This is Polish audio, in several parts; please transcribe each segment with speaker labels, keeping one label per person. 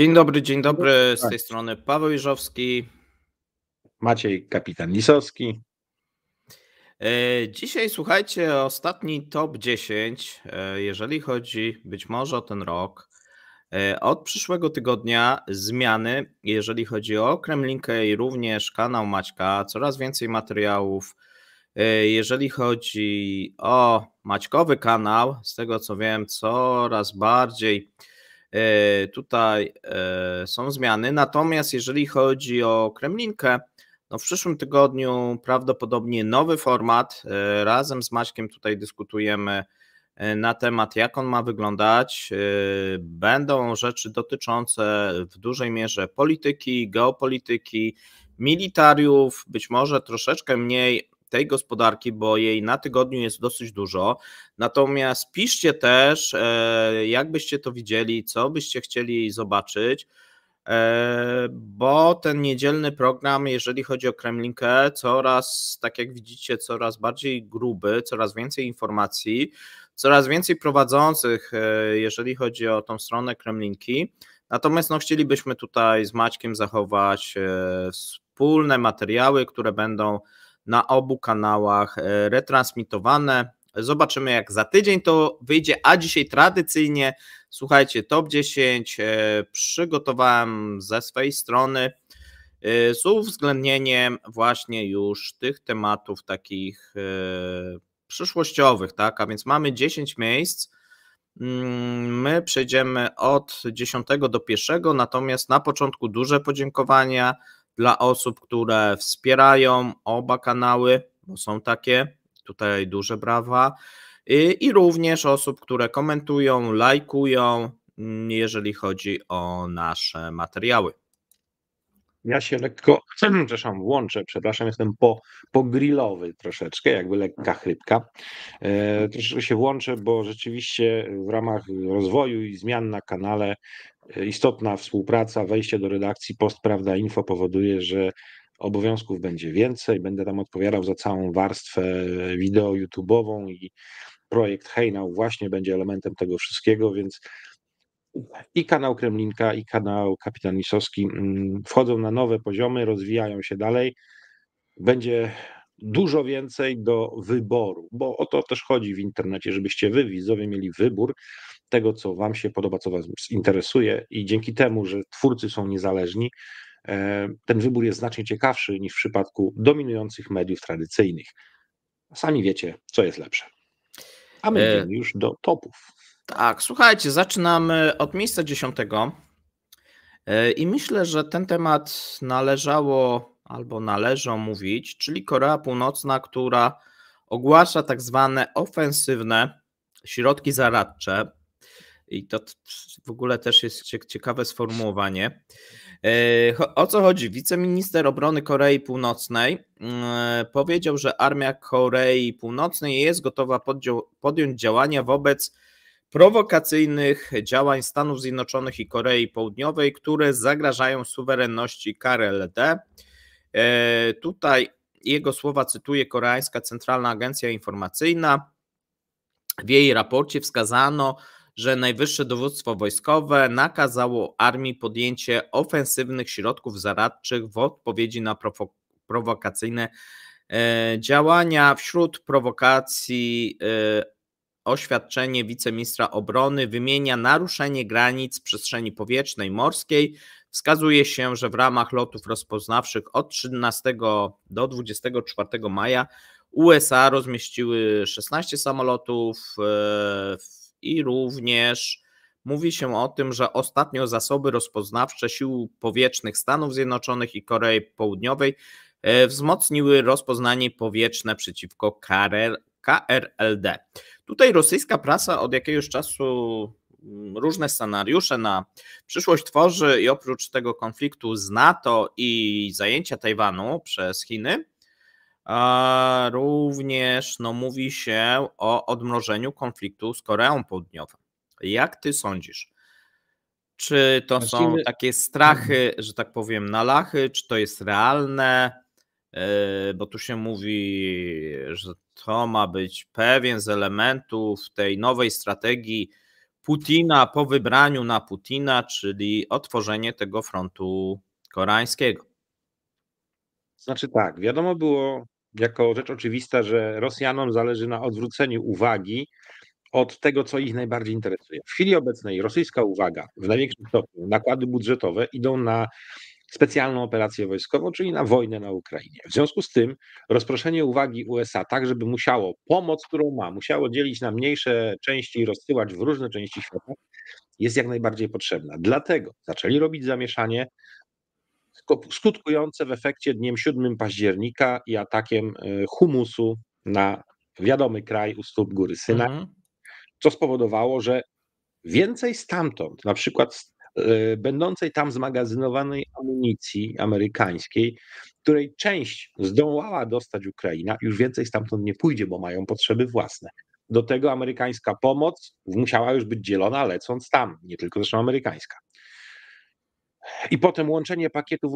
Speaker 1: Dzień dobry, dzień dobry. Z tej strony Paweł Iżowski.
Speaker 2: Maciej Kapitan Lisowski.
Speaker 1: E, dzisiaj słuchajcie, ostatni top 10, e, jeżeli chodzi być może o ten rok. E, od przyszłego tygodnia zmiany, jeżeli chodzi o Kremlinkę i również kanał Maćka, coraz więcej materiałów. Jeżeli chodzi o Maćkowy kanał, z tego co wiem, coraz bardziej E, tutaj e, są zmiany. Natomiast jeżeli chodzi o Kremlinkę, no w przyszłym tygodniu prawdopodobnie nowy format. E, razem z Maćkiem tutaj dyskutujemy na temat, jak on ma wyglądać. Będą rzeczy dotyczące w dużej mierze polityki, geopolityki, militariów, być może troszeczkę mniej tej gospodarki, bo jej na tygodniu jest dosyć dużo. Natomiast piszcie też, e, jak byście to widzieli, co byście chcieli zobaczyć e, bo ten niedzielny program, jeżeli chodzi o Kremlinkę, coraz, tak jak widzicie, coraz bardziej gruby, coraz więcej informacji, coraz więcej prowadzących, e, jeżeli chodzi o tą stronę Kremlinki. Natomiast no, chcielibyśmy tutaj z Maćkiem zachować wspólne materiały, które będą na obu kanałach e, retransmitowane. Zobaczymy jak za tydzień to wyjdzie, a dzisiaj tradycyjnie, słuchajcie, top 10 e, przygotowałem ze swojej strony e, z uwzględnieniem właśnie już tych tematów takich przyszłościowych, tak? A więc mamy 10 miejsc. Mm, my przejdziemy od 10 do 1, natomiast na początku duże podziękowania dla osób, które wspierają oba kanały, bo są takie, tutaj duże brawa, i również osób, które komentują, lajkują, mm, jeżeli chodzi o nasze materiały. Ja się lekko, przepraszam, włączę. przepraszam, jestem po, po
Speaker 2: grillowy troszeczkę, jakby lekka chrypka. E, troszeczkę się włączę, bo rzeczywiście w ramach rozwoju i zmian na kanale E, istotna współpraca, wejście do redakcji Postprawda Info powoduje, że obowiązków będzie więcej. Będę tam odpowiadał za całą warstwę wideo YouTube'ową i projekt Hejnał właśnie będzie elementem tego wszystkiego, więc i kanał Kremlinka, i kanał Kapitan Misowski mm, wchodzą na nowe poziomy, rozwijają się dalej. Będzie dużo więcej do wyboru, bo o to też chodzi w internecie, żebyście wy, widzowie, mieli wybór, tego, co Wam się podoba, co Was interesuje, i dzięki temu, że twórcy są niezależni, e, ten wybór jest znacznie ciekawszy niż w przypadku dominujących mediów
Speaker 1: tradycyjnych. Sami wiecie, co jest lepsze. A my e, już do topów. Tak, słuchajcie, zaczynamy od miejsca dziesiątego. E, I myślę, że ten temat należało albo należy omówić, czyli Korea Północna, która ogłasza tak zwane ofensywne środki zaradcze i to w ogóle też jest ciekawe sformułowanie. E, o co chodzi? Wiceminister obrony Korei Północnej mm, powiedział, że armia Korei Północnej jest gotowa podjąć działania wobec prowokacyjnych działań Stanów Zjednoczonych i Korei Południowej, które zagrażają suwerenności KRLD. E, tutaj jego słowa cytuje Koreańska Centralna Agencja Informacyjna. W jej raporcie wskazano, że najwyższe dowództwo wojskowe nakazało armii podjęcie ofensywnych środków zaradczych w odpowiedzi na prowok prowokacyjne e, działania. Wśród prowokacji e, oświadczenie wiceministra obrony wymienia naruszenie granic przestrzeni powietrznej morskiej. Wskazuje się, że w ramach lotów rozpoznawczych od 13 do 24 maja USA rozmieściły 16 samolotów e, w i również mówi się o tym, że ostatnio zasoby rozpoznawcze sił powietrznych Stanów Zjednoczonych i Korei Południowej e, wzmocniły rozpoznanie powietrzne przeciwko KRLD. Tutaj rosyjska prasa od jakiegoś czasu mm, różne scenariusze na przyszłość tworzy i oprócz tego konfliktu z NATO i zajęcia Tajwanu przez Chiny, również no, mówi się o odmrożeniu konfliktu z Koreą Południową. Jak ty sądzisz? Czy to są takie strachy, że tak powiem, na lachy? Czy to jest realne? E, bo tu się mówi, że to ma być pewien z elementów tej nowej strategii Putina po wybraniu na Putina, czyli otworzenie tego frontu koreańskiego.
Speaker 2: Znaczy tak, wiadomo było jako rzecz oczywista, że Rosjanom zależy na odwróceniu uwagi od tego, co ich najbardziej interesuje. W chwili obecnej rosyjska uwaga w największym stopniu, nakłady budżetowe idą na specjalną operację wojskową, czyli na wojnę na Ukrainie. W związku z tym rozproszenie uwagi USA tak, żeby musiało pomoc, którą ma, musiało dzielić na mniejsze części i rozsyłać w różne części świata, jest jak najbardziej potrzebna. Dlatego zaczęli robić zamieszanie, skutkujące w efekcie dniem 7 października i atakiem e, humusu na wiadomy kraj u stóp góry Syna, mhm. co spowodowało, że więcej stamtąd, na przykład e, będącej tam zmagazynowanej amunicji amerykańskiej, której część zdołała dostać Ukraina, już więcej stamtąd nie pójdzie, bo mają potrzeby własne. Do tego amerykańska pomoc musiała już być dzielona lecąc tam, nie tylko zresztą amerykańska. I potem łączenie pakietów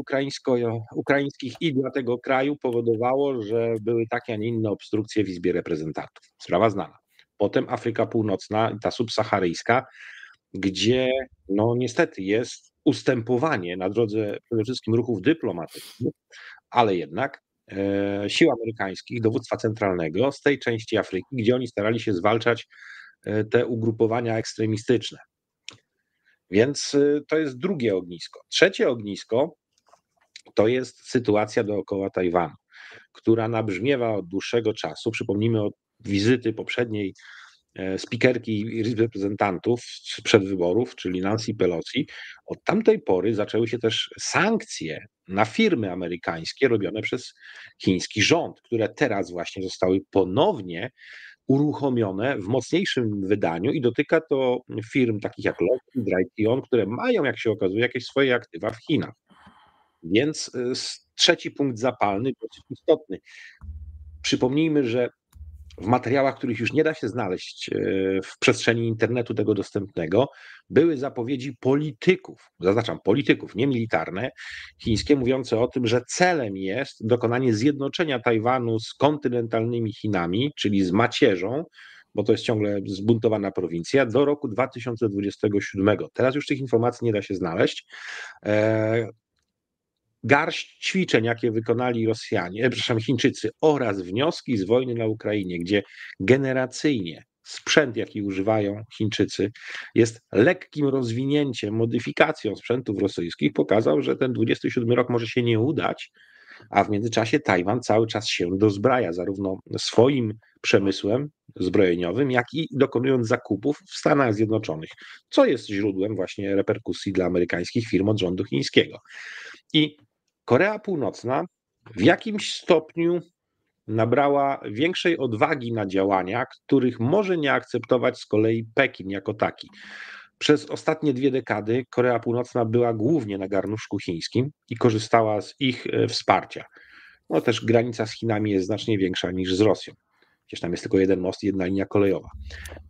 Speaker 2: ukraińskich i dla tego kraju powodowało, że były takie, a nie inne obstrukcje w Izbie Reprezentantów. Sprawa znana. Potem Afryka Północna, ta subsaharyjska, gdzie no niestety jest ustępowanie na drodze przede wszystkim ruchów dyplomatycznych, ale jednak e, sił amerykańskich, dowództwa centralnego z tej części Afryki, gdzie oni starali się zwalczać e, te ugrupowania ekstremistyczne. Więc y, to jest drugie ognisko. Trzecie ognisko to jest sytuacja dookoła Tajwanu, która nabrzmiewa od dłuższego czasu. Przypomnijmy od wizyty poprzedniej e, spikerki reprezentantów sprzed wyborów, czyli Nancy Pelosi. Od tamtej pory zaczęły się też sankcje na firmy amerykańskie robione przez chiński rząd, które teraz właśnie zostały ponownie uruchomione w mocniejszym wydaniu i dotyka to firm takich jak Lockheed, Raytheon, które mają, jak się okazuje, jakieś swoje aktywa w Chinach. Więc y, trzeci punkt zapalny, dosyć istotny. Przypomnijmy, że w materiałach, których już nie da się znaleźć e, w przestrzeni internetu tego dostępnego, były zapowiedzi polityków, zaznaczam polityków, nie militarne, chińskie, mówiące o tym, że celem jest dokonanie zjednoczenia Tajwanu z kontynentalnymi Chinami, czyli z macierzą, bo to jest ciągle zbuntowana prowincja, do roku 2027. Teraz już tych informacji nie da się znaleźć. E, garść ćwiczeń, jakie wykonali Rosjanie, e, przepraszam, Chińczycy oraz wnioski z wojny na Ukrainie, gdzie generacyjnie sprzęt, jaki używają Chińczycy, jest lekkim rozwinięciem, modyfikacją sprzętów rosyjskich, pokazał, że ten 27 rok może się nie udać, a w międzyczasie Tajwan cały czas się dozbraja, zarówno swoim przemysłem zbrojeniowym, jak i dokonując zakupów w Stanach Zjednoczonych, co jest źródłem właśnie reperkusji dla amerykańskich firm od rządu chińskiego. I Korea Północna w jakimś stopniu nabrała większej odwagi na działania, których może nie akceptować z kolei Pekin jako taki. Przez ostatnie dwie dekady Korea Północna była głównie na garnuszku chińskim i korzystała z ich e, wsparcia. No też granica z Chinami jest znacznie większa niż z Rosją. Przecież tam jest tylko jeden most i jedna linia kolejowa.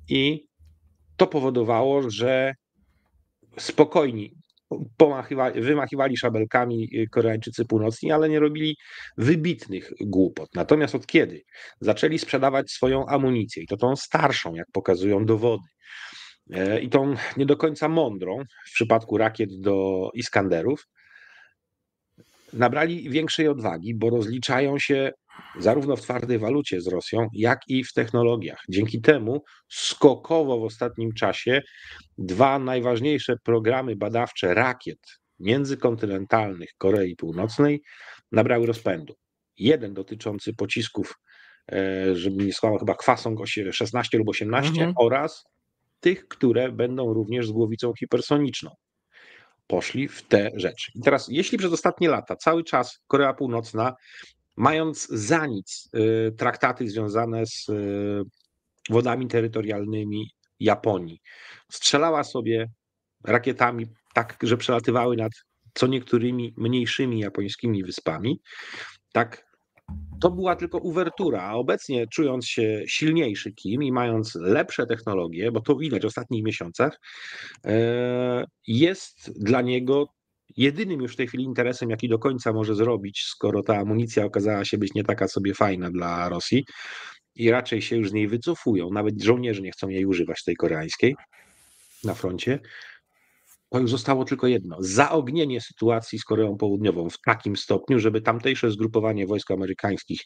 Speaker 2: I to powodowało, że spokojni pomachiwali, wymachiwali szabelkami y, Koreańczycy Północni, ale nie robili wybitnych głupot. Natomiast od kiedy zaczęli sprzedawać swoją amunicję, i to tą starszą, jak pokazują dowody, e, i tą nie do końca mądrą w przypadku rakiet do Iskanderów, nabrali większej odwagi, bo rozliczają się zarówno w twardej walucie z Rosją, jak i w technologiach. Dzięki temu skokowo w ostatnim czasie dwa najważniejsze programy badawcze rakiet międzykontynentalnych Korei Północnej nabrały rozpędu. Jeden dotyczący pocisków, e, żeby nie skłamał, chyba Kwasong 16 lub 18 mhm. oraz tych, które będą również z głowicą hipersoniczną. Poszli w te rzeczy. I teraz, jeśli przez ostatnie lata cały czas Korea Północna mając za nic y, traktaty związane z y, wodami terytorialnymi Japonii. Strzelała sobie rakietami tak, że przelatywały nad co niektórymi mniejszymi japońskimi wyspami. Tak, to była tylko uwertura, a obecnie czując się silniejszy Kim i mając lepsze technologie, bo to widać w ostatnich miesiącach, y, jest dla niego jedynym już w tej chwili interesem, jaki do końca może zrobić, skoro ta amunicja okazała się być nie taka sobie fajna dla Rosji i raczej się już z niej wycofują, nawet żołnierze nie chcą jej używać, tej koreańskiej, na froncie, to już zostało tylko jedno: zaognienie sytuacji z Koreą Południową w takim stopniu, żeby tamtejsze zgrupowanie wojsk amerykańskich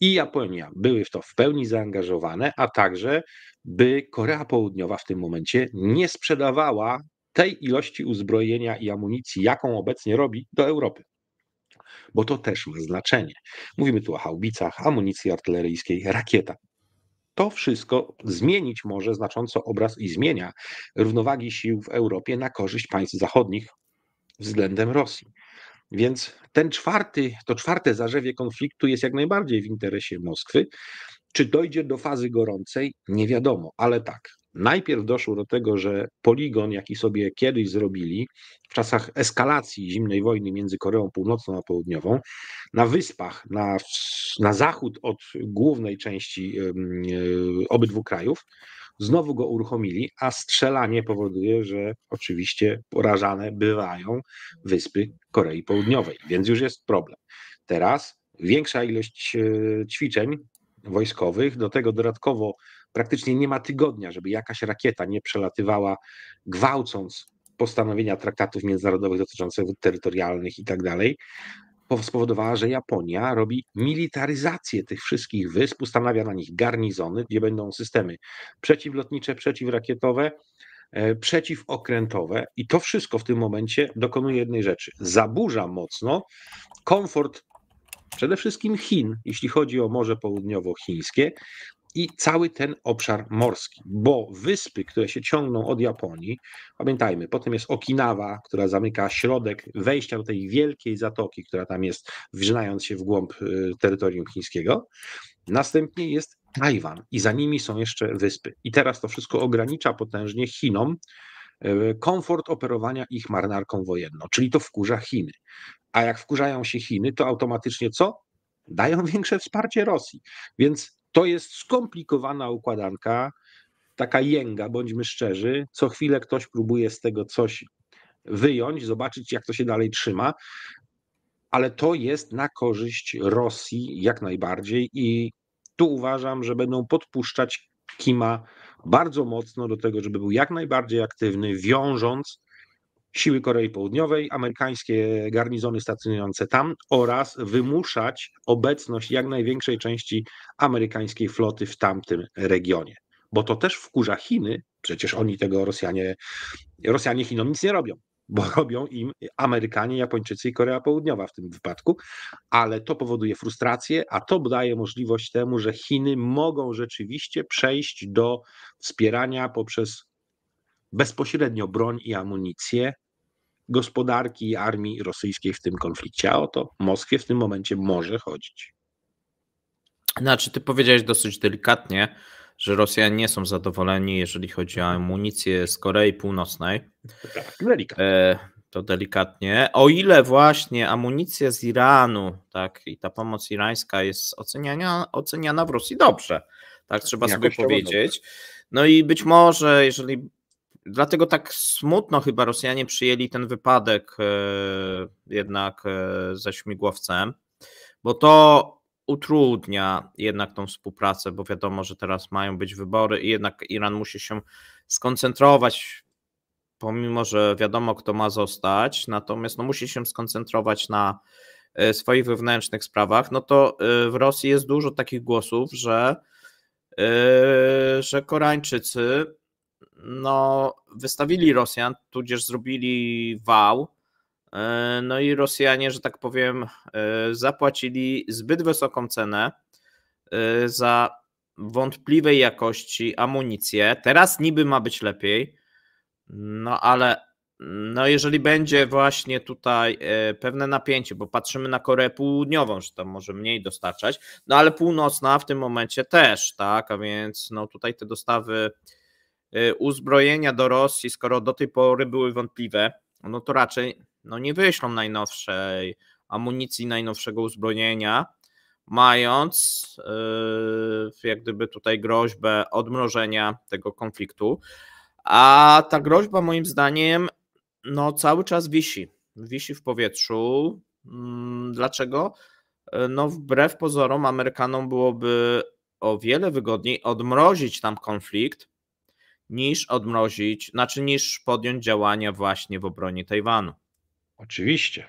Speaker 2: i Japonia były w to w pełni zaangażowane, a także by Korea Południowa w tym momencie nie sprzedawała tej ilości uzbrojenia i amunicji, jaką obecnie robi, do Europy. Bo to też ma znaczenie. Mówimy tu o haubicach, amunicji artyleryjskiej, rakietach. To wszystko zmienić może znacząco obraz i zmienia równowagi sił w Europie na korzyść państw zachodnich względem Rosji. Więc ten czwarty, to czwarte zarzewie konfliktu jest jak najbardziej w interesie Moskwy. Czy dojdzie do fazy gorącej? Nie wiadomo, ale tak, Najpierw doszło do tego, że poligon, jaki sobie kiedyś zrobili w czasach eskalacji zimnej wojny między Koreą Północną a Południową, na wyspach na, na zachód od głównej części e, obydwu krajów, znowu go uruchomili, a strzelanie powoduje, że oczywiście porażane bywają wyspy Korei Południowej, więc już jest problem. Teraz większa ilość e, ćwiczeń wojskowych, do tego dodatkowo praktycznie nie ma tygodnia, żeby jakaś rakieta nie przelatywała, gwałcąc postanowienia traktatów międzynarodowych dotyczących wód terytorialnych i tak dalej, spowodowała, że Japonia robi militaryzację tych wszystkich wysp, ustanawia na nich garnizony, gdzie będą systemy przeciwlotnicze, przeciwrakietowe, e, przeciwokrętowe i to wszystko w tym momencie dokonuje jednej rzeczy. Zaburza mocno komfort przede wszystkim Chin, jeśli chodzi o Morze Południowochińskie, i cały ten obszar morski, bo wyspy, które się ciągną od Japonii, pamiętajmy, potem jest Okinawa, która zamyka środek wejścia do tej wielkiej zatoki, która tam jest, wrzynając się w głąb y, terytorium chińskiego. Następnie jest Tajwan i za nimi są jeszcze wyspy. I teraz to wszystko ogranicza potężnie Chinom y, komfort operowania ich marynarką wojenną, czyli to wkurza Chiny. A jak wkurzają się Chiny, to automatycznie co? Dają większe wsparcie Rosji. Więc to jest skomplikowana układanka, taka jęga, bądźmy szczerzy. Co chwilę ktoś próbuje z tego coś wyjąć, zobaczyć, jak to się dalej trzyma. Ale to jest na korzyść Rosji jak najbardziej i tu uważam, że będą podpuszczać Kima bardzo mocno do tego, żeby był jak najbardziej aktywny, wiążąc siły Korei Południowej, amerykańskie garnizony stacjonujące tam oraz wymuszać obecność jak największej części amerykańskiej floty w tamtym regionie. Bo to też wkurza Chiny, przecież oni tego Rosjanie, Rosjanie Chinom nic nie robią, bo robią im Amerykanie, Japończycy i Korea Południowa w tym wypadku, ale to powoduje frustrację, a to daje możliwość temu, że Chiny mogą rzeczywiście przejść do wspierania poprzez bezpośrednio broń i amunicję gospodarki i armii rosyjskiej w tym konflikcie, a o to Moskwie w tym momencie może chodzić.
Speaker 1: Znaczy, ty powiedziałeś dosyć delikatnie, że Rosjanie nie są zadowoleni, jeżeli chodzi o amunicję z Korei Północnej. Tak, delikatnie. E, to delikatnie. O ile właśnie amunicja z Iranu, tak, i ta pomoc irańska jest oceniana, oceniana w Rosji dobrze. Tak, trzeba Jakoś sobie powiedzieć. Dobrze. No i być może, jeżeli Dlatego tak smutno chyba Rosjanie przyjęli ten wypadek e, jednak e, ze śmigłowcem, bo to utrudnia jednak tą współpracę, bo wiadomo, że teraz mają być wybory i jednak Iran musi się skoncentrować, pomimo że wiadomo, kto ma zostać, natomiast no, musi się skoncentrować na e, swoich wewnętrznych sprawach, no to w Rosji jest dużo takich głosów, że, że Koreańczycy no, wystawili Rosjan, tudzież zrobili wał. E, no i Rosjanie, że tak powiem, e, zapłacili zbyt wysoką cenę e, za wątpliwej jakości amunicję. Teraz niby ma być lepiej, no ale no jeżeli będzie właśnie tutaj pewne napięcie, bo patrzymy na Koreę Południową, że tam może mniej dostarczać, no ale północna w tym momencie też, tak, a więc no tutaj te dostawy Y, uzbrojenia do Rosji, skoro do tej pory były wątpliwe, no to raczej no nie wyślą najnowszej amunicji, najnowszego uzbrojenia, mając yy, jak gdyby tutaj groźbę odmrożenia tego konfliktu. A ta groźba moim zdaniem no cały czas wisi. Wisi w powietrzu. Mm, dlaczego? Y, no wbrew pozorom Amerykanom byłoby o wiele wygodniej odmrozić tam konflikt, niż odmrozić, znaczy niż podjąć działania właśnie w obronie Tajwanu. Oczywiście.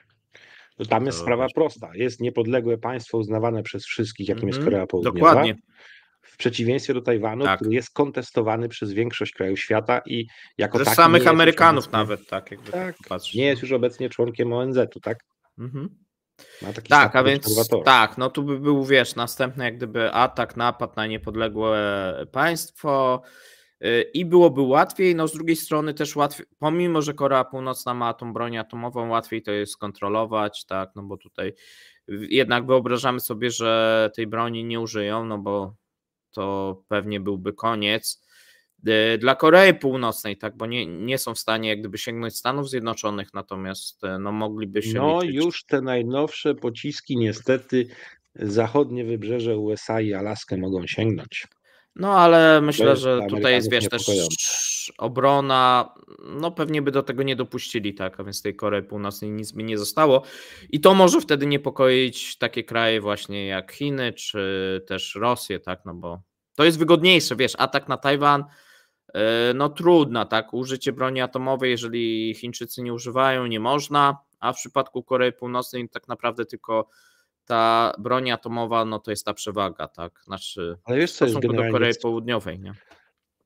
Speaker 1: To tam jest to sprawa
Speaker 2: prosta. Jest niepodległe państwo uznawane przez wszystkich, jakim mm -hmm. jest mhm, Korea Południowa. Dokładnie w przeciwieństwie do Tajwanu, tak. który jest kontestowany przez większość krajów świata i jako Ze samych Amerykanów obecnie,
Speaker 1: nawet, tak, jakby tak,
Speaker 2: tak Nie no. jest już obecnie członkiem ONZ-u, tak?
Speaker 1: Mhm. tak, a więc tak, no tu by był, wiesz, następny jak gdyby atak, napad na niepodległe państwo, Y, i byłoby łatwiej, no z drugiej strony też łatwiej, pomimo, że Korea Północna ma tą broń atomową, łatwiej to jest kontrolować, tak, no bo tutaj jednak wyobrażamy sobie, że tej broni nie użyją, no bo to pewnie byłby koniec y, dla Korei Północnej, tak, bo nie, nie są w stanie jak gdyby sięgnąć Stanów Zjednoczonych, natomiast y, no, mogliby się. No, liczyć.
Speaker 2: już te najnowsze pociski niestety zachodnie wybrzeże USA i Alaskę mogą sięgnąć.
Speaker 1: No ale myślę, że tutaj jest wiesz też obrona, no pewnie by do tego nie dopuścili, tak, a więc tej Korei Północnej nic by nie zostało i to może wtedy niepokoić takie kraje właśnie jak Chiny czy też Rosję, tak, no bo to jest wygodniejsze, wiesz, atak na Tajwan, e, no trudna, tak, użycie broni atomowej, jeżeli Chińczycy nie używają, nie można, a w przypadku Korei Północnej tak naprawdę tylko ta broń atomowa, no to jest ta przewaga, tak? Znaczy, Ale wiesz, co jest do Korei Południowej, nie?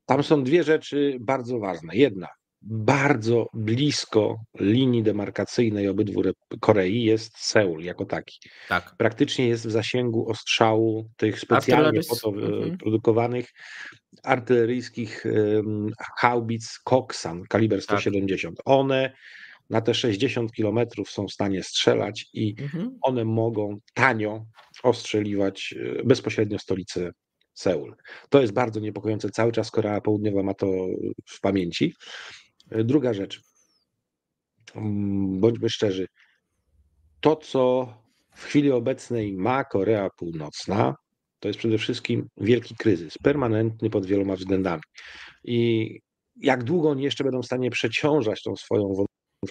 Speaker 2: Tam są dwie rzeczy bardzo ważne. Jedna, bardzo blisko linii demarkacyjnej obydwu Korei jest Seul jako taki. Tak. Praktycznie jest w zasięgu ostrzału tych specjalnie po to e, mhm. produkowanych artyleryjskich um, haubic Koksan kaliber 170. Tak. One na te 60 kilometrów są w stanie strzelać i mhm. one mogą tanio ostrzeliwać e, bezpośrednio stolicę Seul. To jest bardzo niepokojące. Cały czas Korea Południowa ma to e, w pamięci. E, druga rzecz. Mm, bądźmy szczerzy. To, co w chwili obecnej ma Korea Północna, to jest przede wszystkim wielki kryzys, permanentny pod wieloma względami. I jak długo oni jeszcze będą w stanie przeciążać tą swoją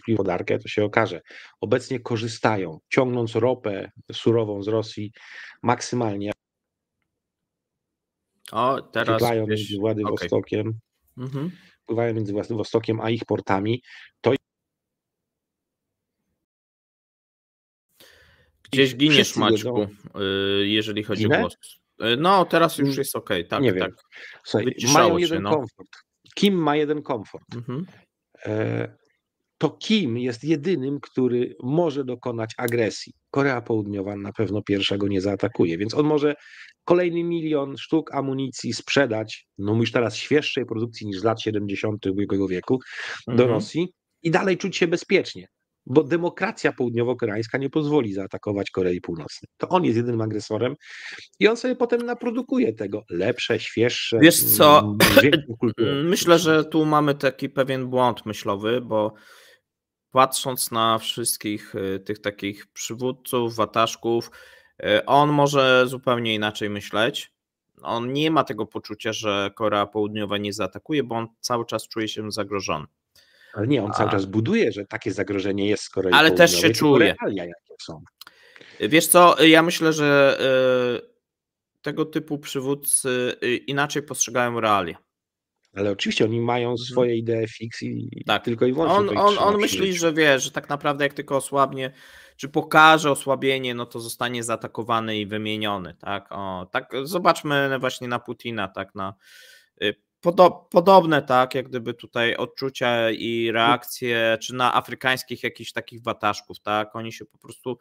Speaker 2: gospodarkę, to się okaże. Obecnie korzystają, ciągnąc ropę surową z Rosji maksymalnie.
Speaker 1: O, teraz pływają między Władywostokiem, okay. mhm.
Speaker 2: pływają między Władywostokiem a ich portami. To
Speaker 1: Gdzieś giniesz, Maćku, y, jeżeli chodzi o głos. Y, no, teraz już mm, jest ok, tak, Nie tak. Wiem. Słuchaj, mają się, jeden no. komfort. Kim ma jeden
Speaker 2: komfort? Mhm. E, to Kim jest jedynym, który może dokonać agresji. Korea Południowa na pewno pierwszego nie zaatakuje, więc on może kolejny milion sztuk amunicji sprzedać, no już teraz świeższej produkcji niż z lat 70. ubiegłego wieku, mhm. do Rosji i dalej czuć się bezpiecznie, bo demokracja południowo-koreańska nie pozwoli zaatakować Korei Północnej. To on jest jedynym agresorem i on sobie potem naprodukuje tego lepsze, świeższe. Wiesz co, mm,
Speaker 1: myślę, że tu mamy taki pewien błąd myślowy, bo patrząc na wszystkich y, tych takich przywódców, wataszków, y, on może zupełnie inaczej myśleć. On nie ma tego poczucia, że Korea Południowa nie zaatakuje, bo on cały czas czuje się zagrożony. Ale nie, on cały A... czas buduje, że takie zagrożenie jest z Korei Ale też się czuje. jakie są. Wiesz co, ja myślę, że y, tego typu przywódcy inaczej postrzegają realia. Ale oczywiście oni mają mhm. swoje
Speaker 2: idee fix i tak. tylko i wyłącznie. On, on, on myśli,
Speaker 1: że wie, że tak naprawdę jak tylko osłabnie, czy pokaże osłabienie, no to zostanie zaatakowany i wymieniony. Tak, o, tak zobaczmy właśnie na Putina, tak na y, podobne, tak, jak gdyby tutaj odczucia i reakcje, czy na afrykańskich jakichś takich wataszków, tak, oni się po prostu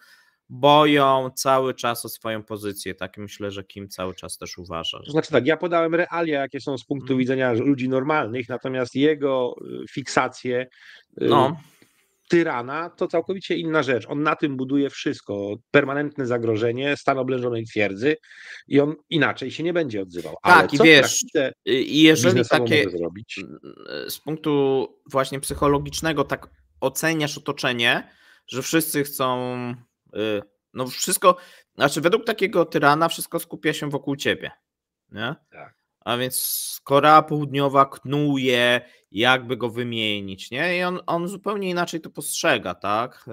Speaker 1: boją cały czas o swoją pozycję. Tak myślę, że Kim cały czas też uważa. To
Speaker 2: znaczy tak, ja podałem realia, jakie są z punktu hmm. widzenia ludzi normalnych, natomiast jego y, fiksacje y, no. tyrana to całkowicie inna rzecz. On na tym buduje wszystko. Permanentne zagrożenie, stan oblężonej twierdzy i on inaczej się nie będzie odzywał. Ale tak, i wiesz, i jeżeli takie
Speaker 1: e, z punktu właśnie psychologicznego tak oceniasz otoczenie, że wszyscy chcą Y, no wszystko, znaczy według takiego tyrana wszystko skupia się wokół ciebie. Nie? Tak. A więc Korea Południowa knuje, jakby go wymienić, nie? I on, on zupełnie inaczej to postrzega, tak?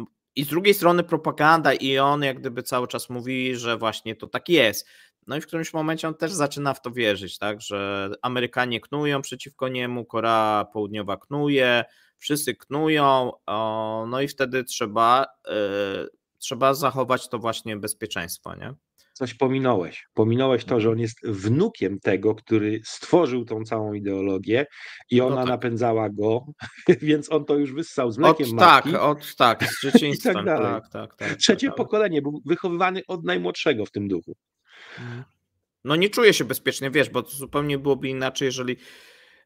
Speaker 1: Y, I z drugiej strony propaganda i on jak gdyby cały czas mówi, że właśnie to tak jest. No i w którymś momencie on też zaczyna w to wierzyć, tak, że Amerykanie knują przeciwko niemu, Korea Południowa knuje, wszyscy knują, no i wtedy trzeba, e, trzeba zachować to właśnie bezpieczeństwo, nie? Coś pominąłeś.
Speaker 2: Pominąłeś to, że mhm. on jest wnukiem tego, który stworzył tą całą ideologię i no ona no tak. napędzała go, więc on to już wyssał z mlekiem od, tak, matki. Tak,
Speaker 1: od tak, z tak
Speaker 2: dzieciństwa. tak, tak, tak, tak, Trzecie tak, pokolenie był wychowywany od najmłodszego w tym duchu. Mhm.
Speaker 1: No nie czuję się bezpiecznie, wiesz, bo zupełnie byłoby inaczej, jeżeli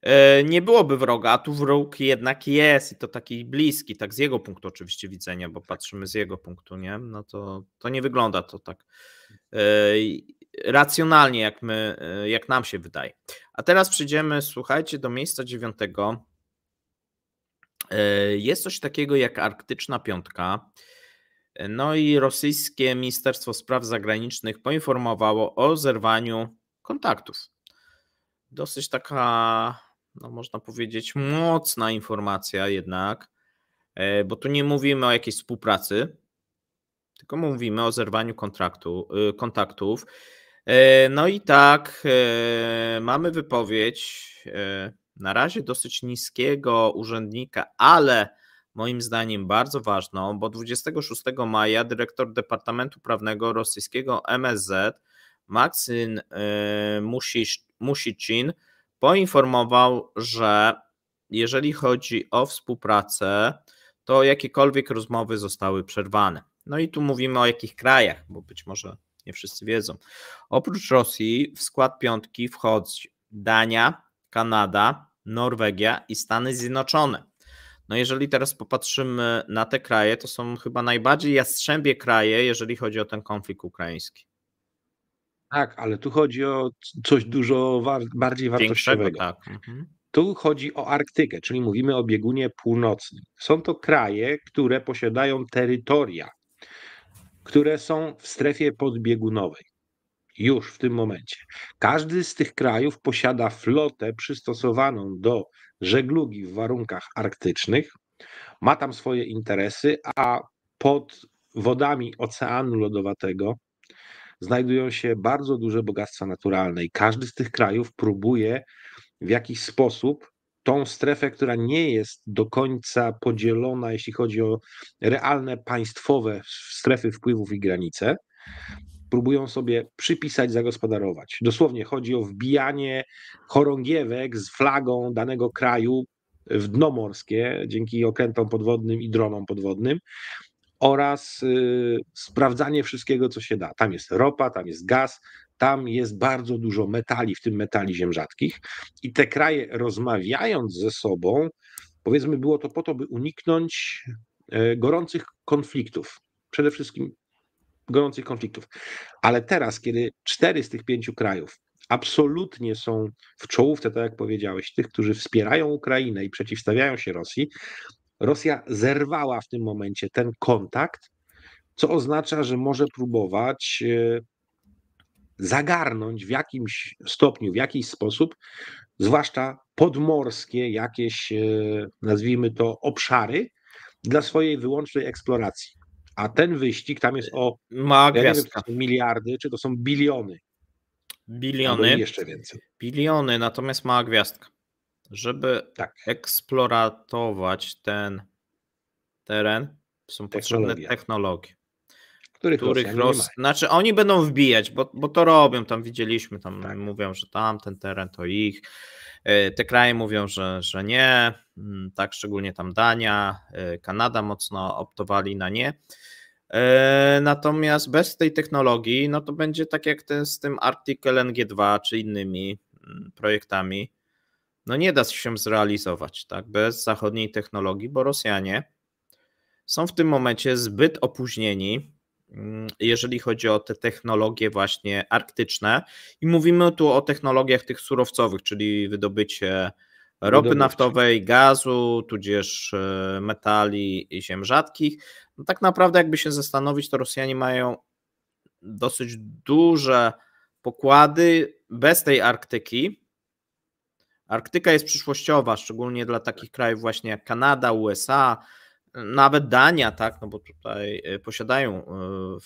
Speaker 1: E, nie byłoby wroga, a tu wróg jednak jest i to taki bliski, tak z jego punktu oczywiście widzenia, bo patrzymy z jego punktu, nie? No to, to nie wygląda to tak e, racjonalnie, jak, my, e, jak nam się wydaje. A teraz przejdziemy, słuchajcie, do miejsca dziewiątego. Jest coś takiego jak Arktyczna Piątka. No i rosyjskie Ministerstwo Spraw Zagranicznych poinformowało o zerwaniu kontaktów. Dosyć taka no można powiedzieć, mocna informacja jednak, e, bo tu nie mówimy o jakiejś współpracy, tylko mówimy o zerwaniu kontraktu, e, kontaktów. E, no i tak, mamy wypowiedź na razie dosyć niskiego urzędnika, ale moim zdaniem bardzo ważną, bo 26 maja dyrektor Departamentu Prawnego rosyjskiego MSZ Maksyn Musicin poinformował, że jeżeli chodzi o współpracę, to jakiekolwiek rozmowy zostały przerwane. No i tu mówimy o jakich krajach, bo być może nie wszyscy wiedzą. Oprócz Rosji w skład piątki wchodzi Dania, Kanada, Norwegia i Stany Zjednoczone. No jeżeli teraz popatrzymy na te kraje, to są chyba najbardziej jastrzębie kraje, jeżeli chodzi o ten konflikt ukraiński.
Speaker 2: Tak, ale tu chodzi o coś dużo war bardziej wartościowego. Tak.
Speaker 1: Mhm. Tu chodzi
Speaker 2: o Arktykę, czyli mówimy o biegunie północnym. Są to kraje, które posiadają terytoria, które są w strefie podbiegunowej. Już w tym momencie. Każdy z tych krajów posiada flotę przystosowaną do żeglugi w warunkach arktycznych, ma tam swoje interesy, a pod wodami Oceanu Lodowatego znajdują się bardzo duże bogactwa naturalne i każdy z tych krajów próbuje w jakiś sposób tą strefę, która nie jest do końca podzielona, jeśli chodzi o realne państwowe strefy wpływów i granice, próbują sobie przypisać, zagospodarować. Dosłownie chodzi o wbijanie chorągiewek z flagą danego kraju w dno morskie dzięki okrętom podwodnym i dronom podwodnym, oraz y, sprawdzanie wszystkiego, co się da. Tam jest ropa, tam jest gaz, tam jest bardzo dużo metali, w tym metali ziem rzadkich. I te kraje rozmawiając ze sobą, powiedzmy, było to po to, by uniknąć e, gorących konfliktów. Przede wszystkim gorących konfliktów. Ale teraz, kiedy cztery z tych pięciu krajów absolutnie są w czołówce, tak jak powiedziałeś, tych, którzy wspierają Ukrainę i przeciwstawiają się Rosji, Rosja zerwała w tym momencie ten kontakt, co oznacza, że może próbować e, zagarnąć w jakimś stopniu, w jakiś sposób, zwłaszcza podmorskie jakieś, e, nazwijmy to, obszary dla swojej wyłącznej eksploracji. A ten wyścig tam jest o Ma ja wiem, czy to są miliardy, czy to są biliony.
Speaker 1: Biliony. jeszcze więcej. Biliony, natomiast mała gwiazdka. Żeby tak. eksploratować ten teren, są potrzebne technologie. Których, których Ros... Znaczy oni będą wbijać, bo, bo to robią, tam widzieliśmy, tam tak. mówią, że tam ten teren to ich. Y, te kraje mówią, że, że nie, mm, tak szczególnie tam Dania, y, Kanada mocno optowali na nie. Y, natomiast bez tej technologii, no to będzie tak jak ten z tym Arctic LNG2 czy innymi mm, projektami, no nie da się zrealizować tak, bez zachodniej technologii, bo Rosjanie są w tym momencie zbyt opóźnieni, mm, jeżeli chodzi o te technologie właśnie arktyczne i mówimy tu o technologiach tych surowcowych, czyli wydobycie ropy naftowej, gazu, tudzież e, metali i ziem rzadkich. No tak naprawdę jakby się zastanowić, to Rosjanie mają dosyć duże pokłady bez tej Arktyki, Arktyka jest przyszłościowa, szczególnie dla takich krajów właśnie jak Kanada, USA, nawet Dania, tak, no bo tutaj y, posiadają, y,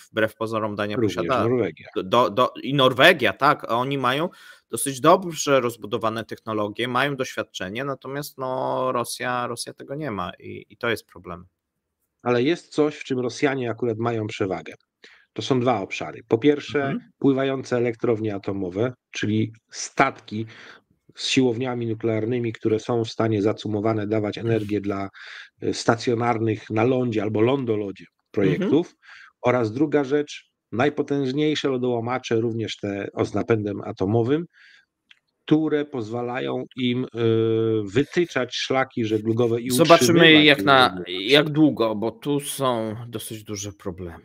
Speaker 1: wbrew pozorom Dania Również posiada. Norwegia. Do, do, I Norwegia, tak, oni mają dosyć dobrze rozbudowane technologie, mają doświadczenie, natomiast no, Rosja, Rosja tego nie ma i, i to jest problem. Ale jest coś, w czym
Speaker 2: Rosjanie akurat mają przewagę. To są dwa obszary. Po pierwsze, mhm. pływające elektrownie atomowe, czyli statki z siłowniami nuklearnymi, które są w stanie zacumowane dawać energię dla e, stacjonarnych na lądzie albo lądolodzie projektów. Mhm. Oraz druga rzecz, najpotężniejsze lodołamacze, również te z napędem atomowym, które pozwalają im e, wytyczać szlaki żeglugowe i Zobaczymy jak, na, jak długo, bo tu są dosyć
Speaker 1: duże problemy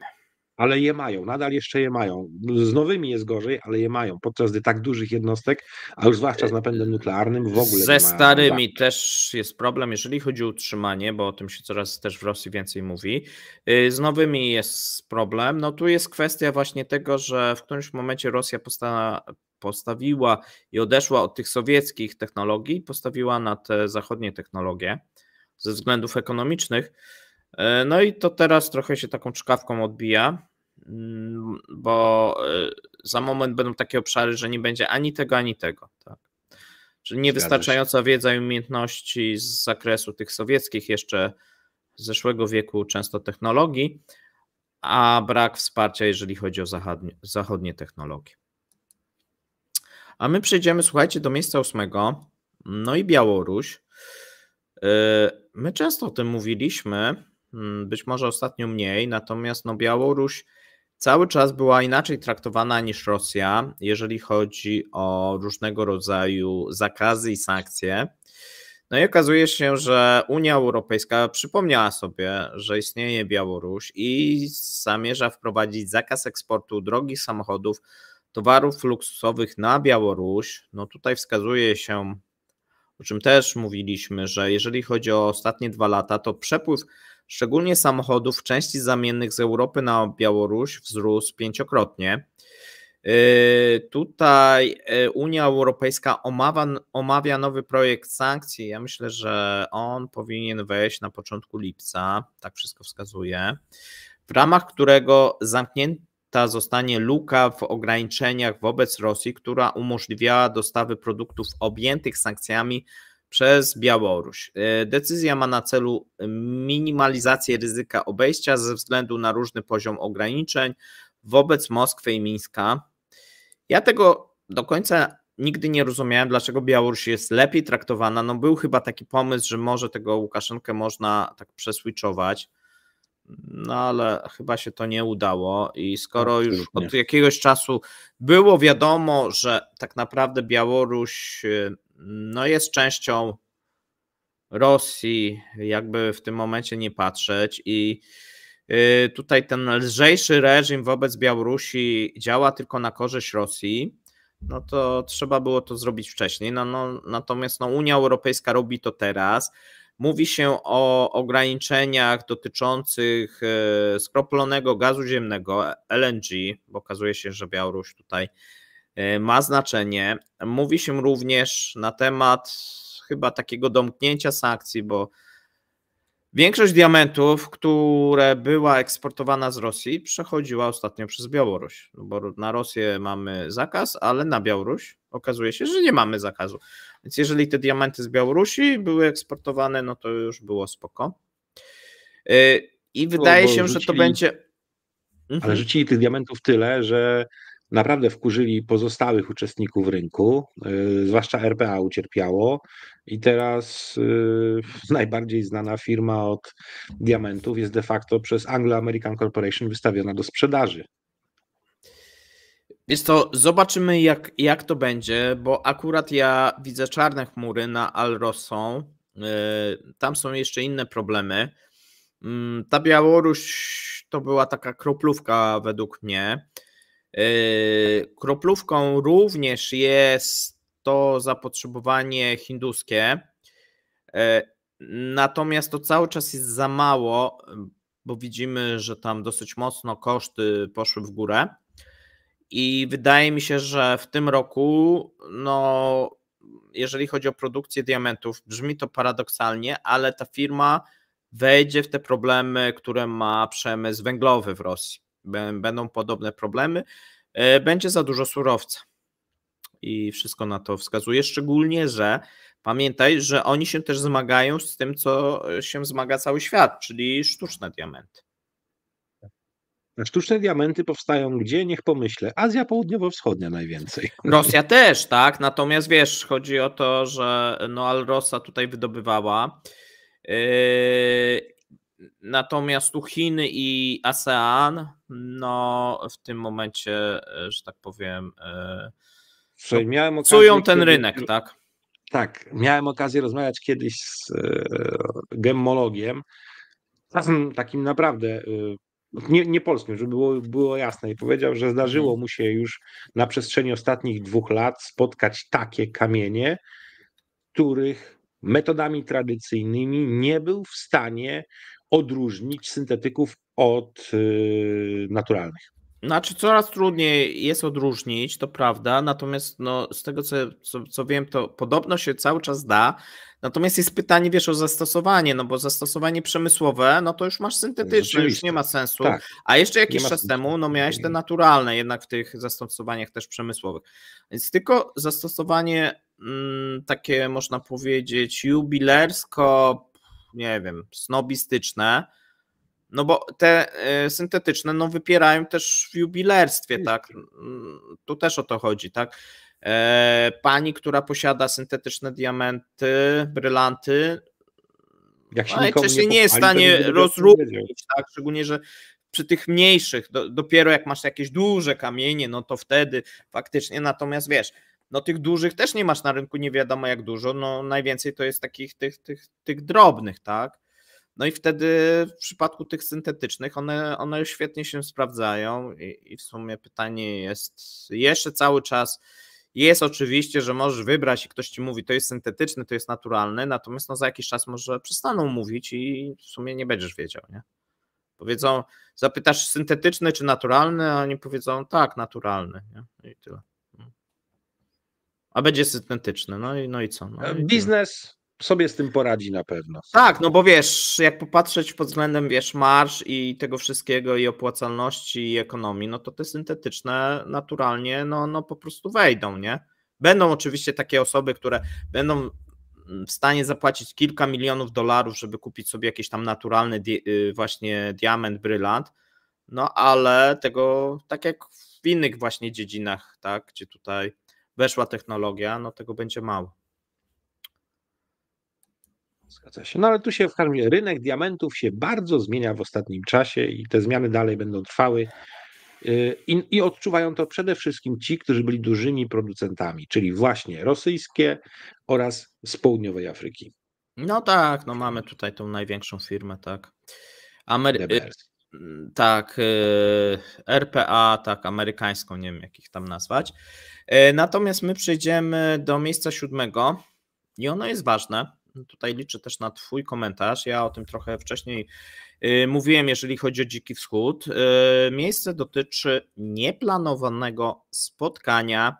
Speaker 2: ale je mają, nadal jeszcze je mają. Z nowymi jest gorzej, ale je mają, podczas gdy tak dużych jednostek, a już zwłaszcza z napędem nuklearnym w ogóle. Ze starymi
Speaker 1: też jest problem, jeżeli chodzi o utrzymanie, bo o tym się coraz też w Rosji więcej mówi. Y, z nowymi jest problem. No tu jest kwestia właśnie tego, że w którymś momencie Rosja postawiła i odeszła od tych sowieckich technologii, postawiła na te zachodnie technologie ze względów ekonomicznych. E, no i to teraz trochę się taką czkawką odbija, mm, bo e, za moment będą takie obszary, że nie będzie ani tego, ani tego. Tak? Czyli niewystarczająca wiedza i umiejętności z zakresu tych sowieckich jeszcze z zeszłego wieku często technologii, a brak wsparcia, jeżeli chodzi o zachodnie, zachodnie technologie. A my przejdziemy, słuchajcie, do miejsca ósmego, no i Białoruś. E, my często o tym mówiliśmy, Mm, być może ostatnio mniej, natomiast no Białoruś cały czas była inaczej traktowana niż Rosja, jeżeli chodzi o różnego rodzaju zakazy i sankcje. No i okazuje się, że Unia Europejska przypomniała sobie, że istnieje Białoruś i zamierza wprowadzić zakaz eksportu drogich samochodów, towarów luksusowych na Białoruś. No tutaj wskazuje się, o czym też mówiliśmy, że jeżeli chodzi o ostatnie dwa lata, to przepływ Szczególnie samochodów, części zamiennych z Europy na Białoruś wzrósł pięciokrotnie. Yy, tutaj yy, Unia Europejska omawia, omawia nowy projekt sankcji. Ja myślę, że on powinien wejść na początku lipca, tak wszystko wskazuje, w ramach którego zamknięta zostanie luka w ograniczeniach wobec Rosji, która umożliwiała dostawy produktów objętych sankcjami przez Białoruś. E, decyzja ma na celu minimalizację ryzyka obejścia ze względu na różny poziom ograniczeń wobec Moskwy i Mińska. Ja tego do końca nigdy nie rozumiałem, dlaczego Białoruś jest lepiej traktowana. No był chyba taki pomysł, że może tego Łukaszenkę można tak przeswitchować, no ale chyba się to nie udało i skoro już od jakiegoś czasu było wiadomo, że tak naprawdę Białoruś e, no jest częścią Rosji, jakby w tym momencie nie patrzeć i y, tutaj ten lżejszy reżim wobec Białorusi działa tylko na korzyść Rosji, no to trzeba było to zrobić wcześniej. No, no, natomiast no, Unia Europejska robi to teraz. Mówi się o ograniczeniach dotyczących y, skroplonego gazu ziemnego, LNG, bo okazuje się, że Białoruś tutaj Y, ma znaczenie. Mówi się również na temat chyba takiego domknięcia sankcji, bo większość diamentów, które była eksportowana z Rosji, przechodziła ostatnio przez Białoruś, no bo na Rosję mamy zakaz, ale na Białoruś okazuje się, że nie mamy zakazu. Więc jeżeli te diamenty z Białorusi były eksportowane, no to już było spoko. Y, I no, wydaje się, rzucili, że to będzie.
Speaker 2: Ale mhm. rzucili tych diamentów tyle, że naprawdę wkurzyli pozostałych uczestników rynku, y, zwłaszcza RPA ucierpiało i teraz y, najbardziej znana firma od diamentów jest de facto przez Anglo-American Corporation wystawiona do sprzedaży.
Speaker 1: Więc to zobaczymy jak, jak to będzie, bo akurat ja widzę czarne chmury na Alrosą, y, tam są jeszcze inne problemy. Mm, ta Białoruś to była taka kroplówka według mnie. Yy, kroplówką również jest to zapotrzebowanie hinduskie, yy, natomiast to cały czas jest za mało, bo widzimy, że tam dosyć mocno koszty poszły w górę. I wydaje mi się, że w tym roku, no, jeżeli chodzi o produkcję diamentów, brzmi to paradoksalnie, ale ta firma wejdzie w te problemy, które ma przemysł węglowy w Rosji będą podobne problemy, e, będzie za dużo surowca. I wszystko na to wskazuje, szczególnie, że pamiętaj, że oni się też zmagają z tym, co się zmaga cały świat, czyli sztuczne diamenty.
Speaker 2: E, sztuczne diamenty powstają gdzie? Niech pomyślę. Azja Południowo-Wschodnia najwięcej.
Speaker 1: Rosja też, tak. Natomiast wiesz, chodzi o to, że no Alrosa tutaj wydobywała. E, Natomiast tu Chiny i ASEAN, no w tym momencie, e, że tak powiem, e, Słuchaj, no, miałem okazję, ten kiedy, rynek, tak?
Speaker 2: Tak, miałem okazję rozmawiać kiedyś z e, gemologiem, takim naprawdę nie, nie, polskim, żeby było, było jasne, i powiedział, że zdarzyło mhm. mu się już na przestrzeni ostatnich dwóch lat spotkać takie kamienie, których metodami tradycyjnymi nie był w stanie odróżnić syntetyków od y, naturalnych.
Speaker 1: Znaczy coraz trudniej jest odróżnić, to prawda, natomiast no, z tego co, co, co, wiem, to podobno się cały czas da, natomiast jest pytanie, wiesz, o zastosowanie, no bo zastosowanie przemysłowe, no to już masz syntetyczne, już nie ma sensu, tak. a jeszcze jakiś czas sensu. temu, no miałeś te mhm. naturalne jednak w tych zastosowaniach też przemysłowych, więc tylko zastosowanie mm, takie, można powiedzieć, jubilersko nie wiem, snobistyczne, no bo te y, syntetyczne no wypierają też w jubilerstwie, tak? Mm, tu też o to chodzi, tak? E, pani, która posiada syntetyczne diamenty, brylanty, Jak
Speaker 2: się najczęściej no nie, jest w stanie rozróżnić,
Speaker 1: tak? Szczególnie, że przy tych mniejszych, do, dopiero jak masz jakieś duże kamienie, no to wtedy faktycznie, natomiast wiesz, no tych dużych też nie masz na rynku nie wiadomo jak dużo, no najwięcej to jest takich tych, tych, tych drobnych, tak? No i wtedy w przypadku tych syntetycznych one, one świetnie się sprawdzają i, i w sumie pytanie jest jeszcze cały czas, jest oczywiście, że możesz wybrać i ktoś ci mówi, to jest syntetyczne to jest naturalne natomiast no za jakiś czas może przestaną mówić i w sumie nie będziesz wiedział, nie? Powiedzą, zapytasz syntetyczne czy naturalne a oni powiedzą tak, naturalne nie? I tyle a będzie syntetyczny. No i, no i co? No i... E, biznes sobie z tym
Speaker 2: poradzi na pewno.
Speaker 1: Tak, no bo wiesz, jak popatrzeć pod względem, wiesz, marsz i tego wszystkiego i opłacalności i ekonomii, no to te syntetyczne naturalnie, no, no po prostu wejdą, nie? Będą oczywiście takie osoby, które będą mm, w stanie zapłacić kilka milionów dolarów, żeby kupić sobie jakiś tam naturalny di y, właśnie diament, brylant, no ale tego, tak jak w innych właśnie dziedzinach, tak, gdzie tutaj weszła technologia, no tego będzie mało.
Speaker 2: Zgadza się. No ale tu się w harmie rynek diamentów się bardzo zmienia w ostatnim czasie i te zmiany dalej będą trwały. Y, I, I, odczuwają to przede wszystkim ci, którzy byli dużymi producentami, czyli właśnie rosyjskie oraz z południowej Afryki.
Speaker 1: No tak, no mamy tutaj tą największą firmę, tak. Amery- tak, e, RPA, tak, amerykańską, nie wiem jak ich tam nazwać. E, natomiast my przejdziemy do miejsca siódmego i ono jest ważne. Tutaj liczę też na Twój komentarz. Ja o tym trochę wcześniej e, mówiłem, jeżeli chodzi o Dziki Wschód. Miejsce dotyczy nieplanowanego spotkania,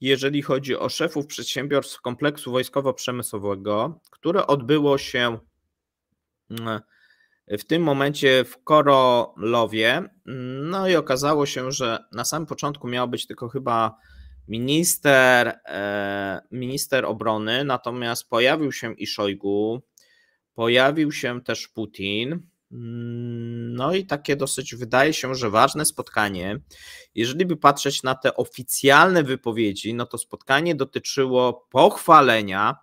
Speaker 1: jeżeli chodzi o szefów przedsiębiorstw kompleksu wojskowo-przemysłowego, które odbyło się mm, w tym momencie w Korolowie. No i okazało się, że na samym początku miał być tylko chyba minister, e, minister obrony, natomiast pojawił się i Szojgu, pojawił się też Putin. No i takie dosyć wydaje się, że ważne spotkanie. Jeżeli by patrzeć na te oficjalne wypowiedzi, no to spotkanie dotyczyło pochwalenia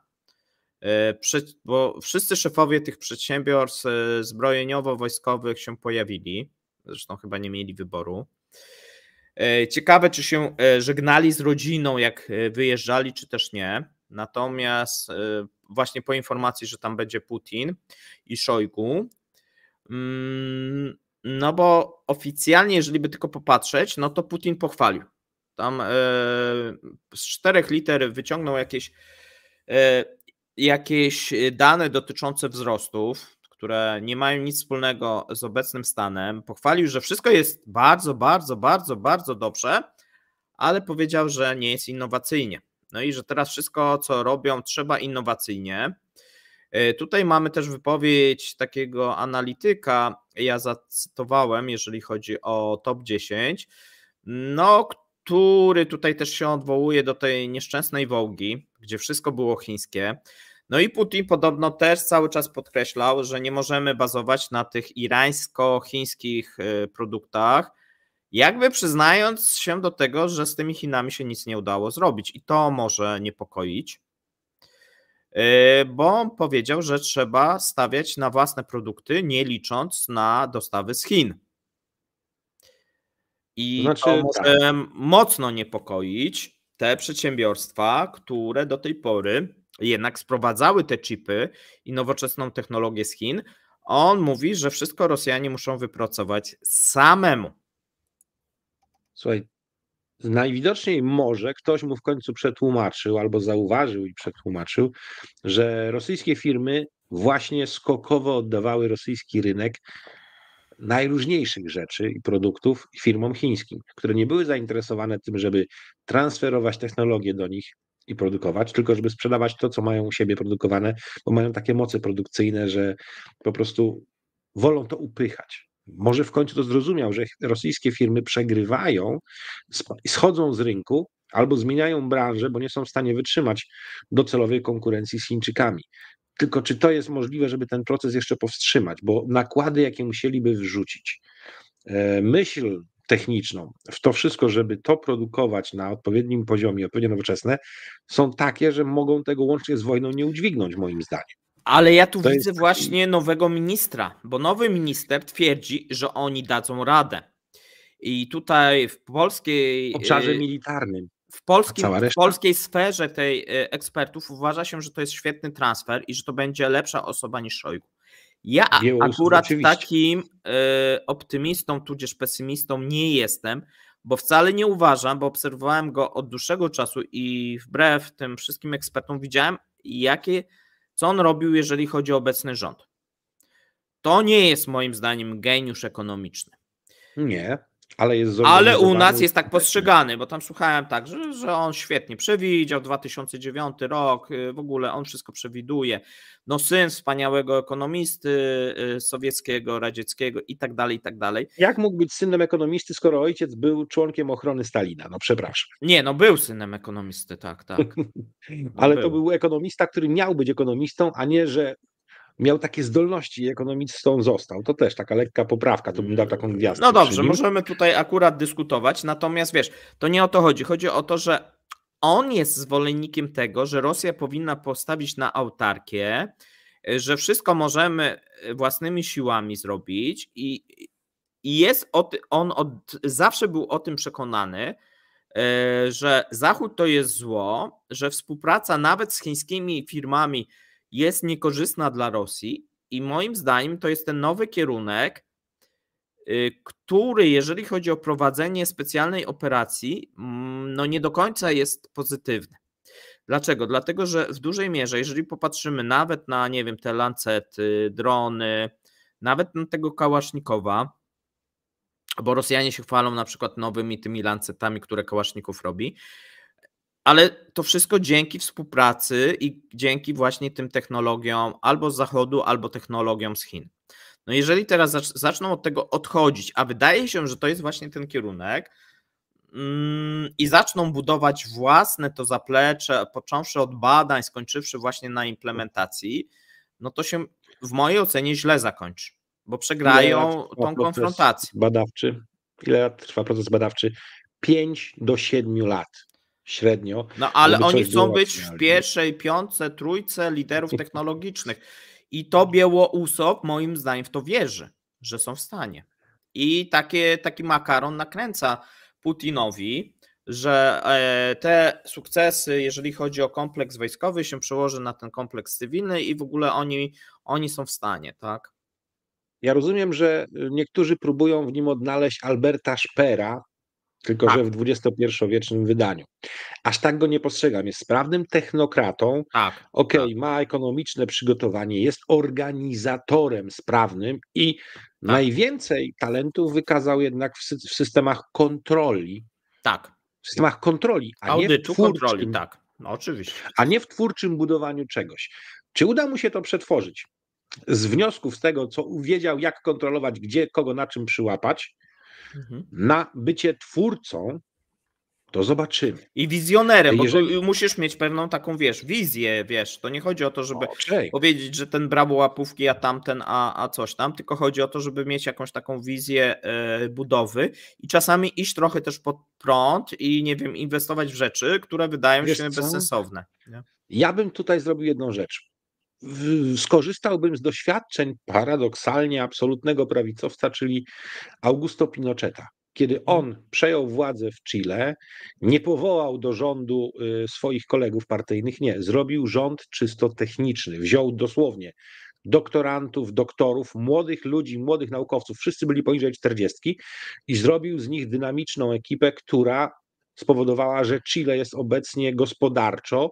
Speaker 1: E, bo wszyscy szefowie tych przedsiębiorstw e, zbrojeniowo-wojskowych się pojawili, zresztą chyba nie mieli wyboru. E, ciekawe, czy się żegnali z rodziną, jak wyjeżdżali, czy też nie. Natomiast właśnie po informacji, że tam będzie Putin i Szojgu, mm, no bo oficjalnie, jeżeli by tylko popatrzeć, no to Putin pochwalił. Tam z czterech liter wyciągnął jakieś jakieś y, dane dotyczące wzrostów, które nie mają nic wspólnego z obecnym stanem. Pochwalił, że wszystko jest bardzo, bardzo, bardzo, bardzo dobrze, ale powiedział, że nie jest innowacyjnie. No i że teraz wszystko, co robią, trzeba innowacyjnie. Y, tutaj mamy też wypowiedź takiego analityka, ja zacytowałem, jeżeli chodzi o top 10, no, który tutaj też się odwołuje do tej nieszczęsnej Wołgi, gdzie wszystko było chińskie. No i Putin podobno też cały czas podkreślał, że nie możemy bazować na tych irańsko-chińskich y, produktach, jakby przyznając się do tego, że z tymi Chinami się nic nie udało zrobić i to może niepokoić, y, bo powiedział, że trzeba stawiać na własne produkty, nie licząc na dostawy z Chin. I znaczy, to może tak. mocno niepokoić te przedsiębiorstwa, które do tej pory jednak sprowadzały te chipy i nowoczesną technologię z Chin. On mówi, że wszystko Rosjanie muszą wypracować samemu. Słuchaj, najwidoczniej może
Speaker 2: ktoś mu w końcu przetłumaczył albo zauważył i przetłumaczył, że rosyjskie firmy właśnie skokowo oddawały rosyjski rynek najróżniejszych rzeczy i produktów firmom chińskim, które nie były zainteresowane tym, żeby transferować technologię do nich i produkować, tylko żeby sprzedawać to, co mają u siebie produkowane, bo mają takie moce produkcyjne, że po prostu wolą to upychać. Może w końcu to zrozumiał, że rosyjskie firmy przegrywają, schodzą z rynku albo zmieniają branżę, bo nie są w stanie wytrzymać docelowej konkurencji z Chińczykami. Tylko czy to jest możliwe, żeby ten proces jeszcze powstrzymać, bo nakłady, jakie musieliby wrzucić, e, myśl techniczną, w to wszystko, żeby to produkować na odpowiednim poziomie, odpowiednio nowoczesne, są takie, że mogą tego łącznie z wojną nie udźwignąć, moim zdaniem.
Speaker 1: Ale ja tu to widzę jest... właśnie nowego ministra, bo nowy minister twierdzi, że oni dadzą radę. I tutaj w polskiej. W obszarze y, militarnym w, polskim, w polskiej sferze tej y, ekspertów uważa się, że to jest świetny transfer i że to będzie lepsza osoba niż Szojgu. Ja Białus, akurat takim y, optymistą tudzież pesymistą nie jestem, bo wcale nie uważam, bo obserwowałem go od dłuższego czasu i wbrew tym wszystkim ekspertom widziałem, jakie, co on robił, jeżeli chodzi o obecny rząd. To nie jest moim zdaniem geniusz ekonomiczny. Nie. Ale, jest Ale u nas jest tak postrzegany, bo tam słuchałem tak, że, że on świetnie przewidział 2009 rok, y, w ogóle on wszystko przewiduje. No syn wspaniałego ekonomisty y, sowieckiego, radzieckiego i tak dalej, i tak dalej.
Speaker 2: Jak mógł być synem ekonomisty, skoro ojciec był członkiem ochrony Stalina? No przepraszam.
Speaker 1: Nie, no był synem ekonomisty, tak, tak. No Ale był. to był ekonomista, który miał być
Speaker 2: ekonomistą, a nie, że miał takie zdolności i ekonomistą został. To też taka lekka poprawka, to bym dał taką mm, gwiazdę. No dobrze, możemy
Speaker 1: tutaj akurat dyskutować, natomiast wiesz, to nie o to chodzi. Chodzi o to, że on jest zwolennikiem tego, że Rosja powinna postawić na autarkię, y, że wszystko możemy y, własnymi siłami zrobić i, i jest od, on od, zawsze był o tym przekonany, y, że Zachód to jest zło, że współpraca nawet z chińskimi firmami jest niekorzystna dla Rosji i moim zdaniem to jest ten nowy kierunek, y, który jeżeli chodzi o prowadzenie specjalnej operacji, mm, no nie do końca jest pozytywny. Dlaczego? Dlatego, że w dużej mierze, jeżeli popatrzymy nawet na, nie wiem, te lancety, drony, nawet na tego kałasznikowa, bo Rosjanie się chwalą na przykład nowymi tymi lancetami, które kałaszników robi, ale to wszystko dzięki współpracy i dzięki właśnie tym technologiom albo z Zachodu, albo technologiom z Chin. No jeżeli teraz zaczną od tego odchodzić, a wydaje się, że to jest właśnie ten kierunek, mm, i zaczną budować własne to zaplecze, począwszy od badań, skończywszy właśnie na implementacji, no to się w mojej ocenie źle zakończy, bo przegrają tą konfrontację.
Speaker 2: Badawczy. Ile lat trwa proces badawczy? 5 do 7 lat średnio. No ale oni chcą być
Speaker 1: w pierwszej piątce, trójce liderów technologicznych. I to Białousok moim zdaniem w to wierzy, że są w stanie. I takie, taki makaron nakręca Putinowi, że e, te sukcesy, jeżeli chodzi o kompleks wojskowy, się przełoży na ten kompleks cywilny i w ogóle oni, oni są w stanie, tak?
Speaker 2: Ja rozumiem, że niektórzy próbują w nim odnaleźć Alberta Szpera, tylko tak. że w XXI-wiecznym wydaniu. Aż tak go nie postrzegam. Jest sprawnym technokratą. Tak. Okej, okay, tak. ma ekonomiczne przygotowanie, jest organizatorem sprawnym i tak. najwięcej talentów wykazał jednak w, sy w, systemach kontroli. Tak. W systemach kontroli, a Audytu, nie w twórczym, kontroli, tak. No, oczywiście. A nie w twórczym budowaniu czegoś. Czy uda mu się to przetworzyć? Z wniosków z tego, co wiedział, jak kontrolować, gdzie, kogo, na czym przyłapać, Mhm. na bycie twórcą, to zobaczymy.
Speaker 1: I wizjonerem, Jeżeli... bo musisz mieć pewną taką, wiesz, wizję, wiesz, to nie chodzi o to, żeby okay. powiedzieć, że ten brał łapówki, a tamten, a, a coś tam, tylko chodzi o to, żeby mieć jakąś taką wizję y, budowy i czasami iść trochę też pod prąd i, nie wiem, inwestować w rzeczy, które wydają wiesz się co? bezsensowne. Nie?
Speaker 2: Ja bym tutaj zrobił jedną rzecz skorzystałbym z doświadczeń paradoksalnie absolutnego prawicowca, czyli Augusto Pinocheta. Kiedy on przejął władzę w Chile, nie powołał do rządu y, swoich kolegów partyjnych, nie, zrobił rząd czysto techniczny, wziął dosłownie doktorantów, doktorów, młodych ludzi, młodych naukowców, wszyscy byli poniżej 40 i zrobił z nich dynamiczną ekipę, która spowodowała, że Chile jest obecnie gospodarczo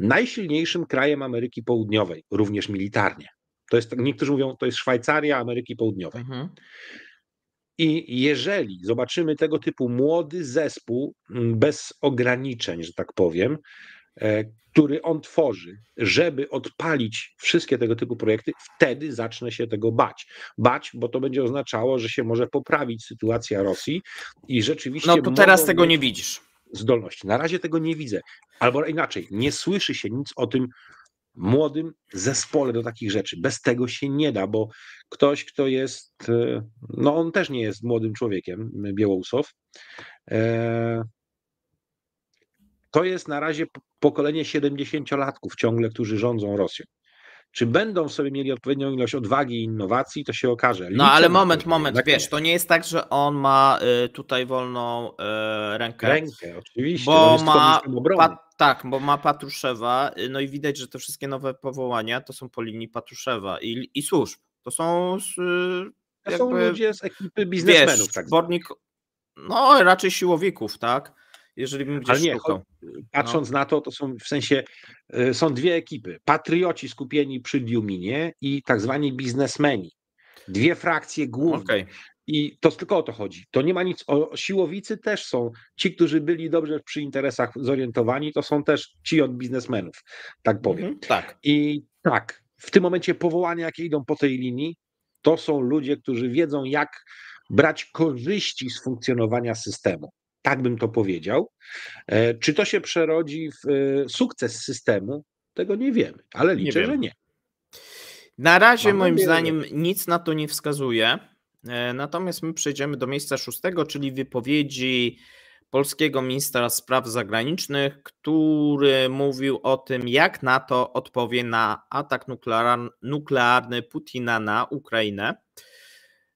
Speaker 2: najsilniejszym krajem Ameryki Południowej, również militarnie. To jest, niektórzy mówią, to jest Szwajcaria Ameryki Południowej. Mhm. I jeżeli zobaczymy tego typu młody zespół mm, bez ograniczeń, że tak powiem, e, który on tworzy, żeby odpalić wszystkie tego typu projekty, wtedy zacznę się tego bać. Bać, bo to będzie oznaczało, że się może poprawić sytuacja Rosji i rzeczywiście. No to teraz tego nie widzisz zdolności. Na razie tego nie widzę. Albo inaczej, nie słyszy się nic o tym młodym zespole do takich rzeczy. Bez tego się nie da, bo ktoś, kto jest, e, no on też nie jest młodym człowiekiem, Biełousów. E, to jest na razie pokolenie 70-latków ciągle, którzy rządzą Rosją. Czy będą sobie mieli odpowiednią ilość odwagi i innowacji, to się okaże. No, Liczę no ale moment, to, moment, wiesz,
Speaker 1: to nie jest tak, że on ma y, tutaj wolną y, rękę. Rękę, oczywiście. Bo ma, pa, tak, bo ma Patruszewa, y, no i widać, że te wszystkie nowe powołania to są po linii Patruszewa i, i służb. To są... Y, to jakby, są ludzie z ekipy biznesmenów. Wiesz, tak zbornik, no raczej siłowików, tak? jeżeli bym gdzieś Ale nie, szukał.
Speaker 2: Patrząc no. na to, to są w sensie, y, są dwie ekipy. Patrioci skupieni przy Diuminie i tak zwani biznesmeni. Dwie frakcje główne. Okay. I to tylko o to chodzi. To nie ma nic o siłowicy też są. Ci, którzy byli dobrze przy interesach zorientowani, to są też ci od biznesmenów, tak powiem. Mm -hmm, tak. I tak, w tym momencie powołania, jakie idą po tej linii, to są ludzie, którzy wiedzą, jak brać korzyści z funkcjonowania systemu. Tak bym to powiedział. E, czy to się przerodzi w e, sukces systemu, tego nie wiemy, ale liczę, nie że nie.
Speaker 1: Na razie, Mam moim zdaniem, nic na to nie wskazuje. E, natomiast my przejdziemy do miejsca szóstego, czyli wypowiedzi polskiego ministra spraw zagranicznych, który mówił o tym, jak NATO odpowie na atak nuklearny Putina na Ukrainę.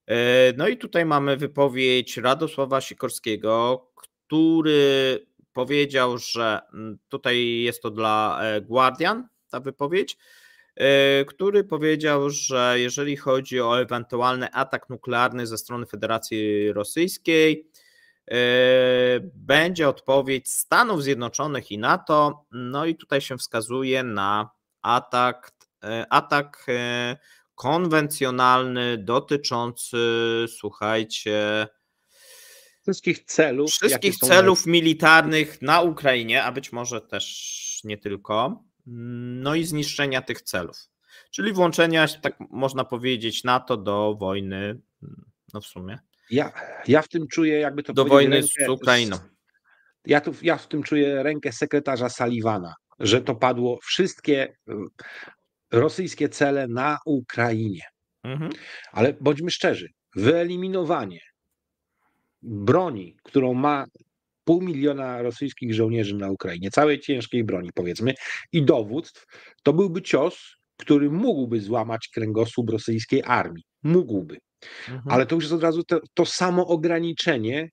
Speaker 1: E, no i tutaj mamy wypowiedź Radosława Sikorskiego, który powiedział, że mm, tutaj jest to dla e, Guardian ta wypowiedź, e, który powiedział, że jeżeli chodzi o ewentualny atak nuklearny ze strony Federacji Rosyjskiej, będzie odpowiedź Stanów Zjednoczonych i NATO. No i tutaj się wskazuje na atak, atak konwencjonalny, dotyczący, słuchajcie, wszystkich celów, wszystkich celów militarnych na Ukrainie, a być może też nie tylko, no i zniszczenia tych celów. Czyli włączenia, tak można powiedzieć, NATO do wojny, no w sumie. Ja, ja w tym czuję, jakby to Do wojny rękę, z Ukrainą.
Speaker 2: Ja, tu, ja w tym czuję rękę sekretarza Sullivana, że to padło wszystkie rosyjskie cele na Ukrainie. Mhm. Ale bądźmy szczerzy, wyeliminowanie broni, którą ma pół miliona rosyjskich żołnierzy na Ukrainie, całej ciężkiej broni powiedzmy, i dowództw, to byłby cios, który mógłby złamać kręgosłup rosyjskiej armii. Mógłby. Mhm. Ale to już jest od razu to, to samo ograniczenie,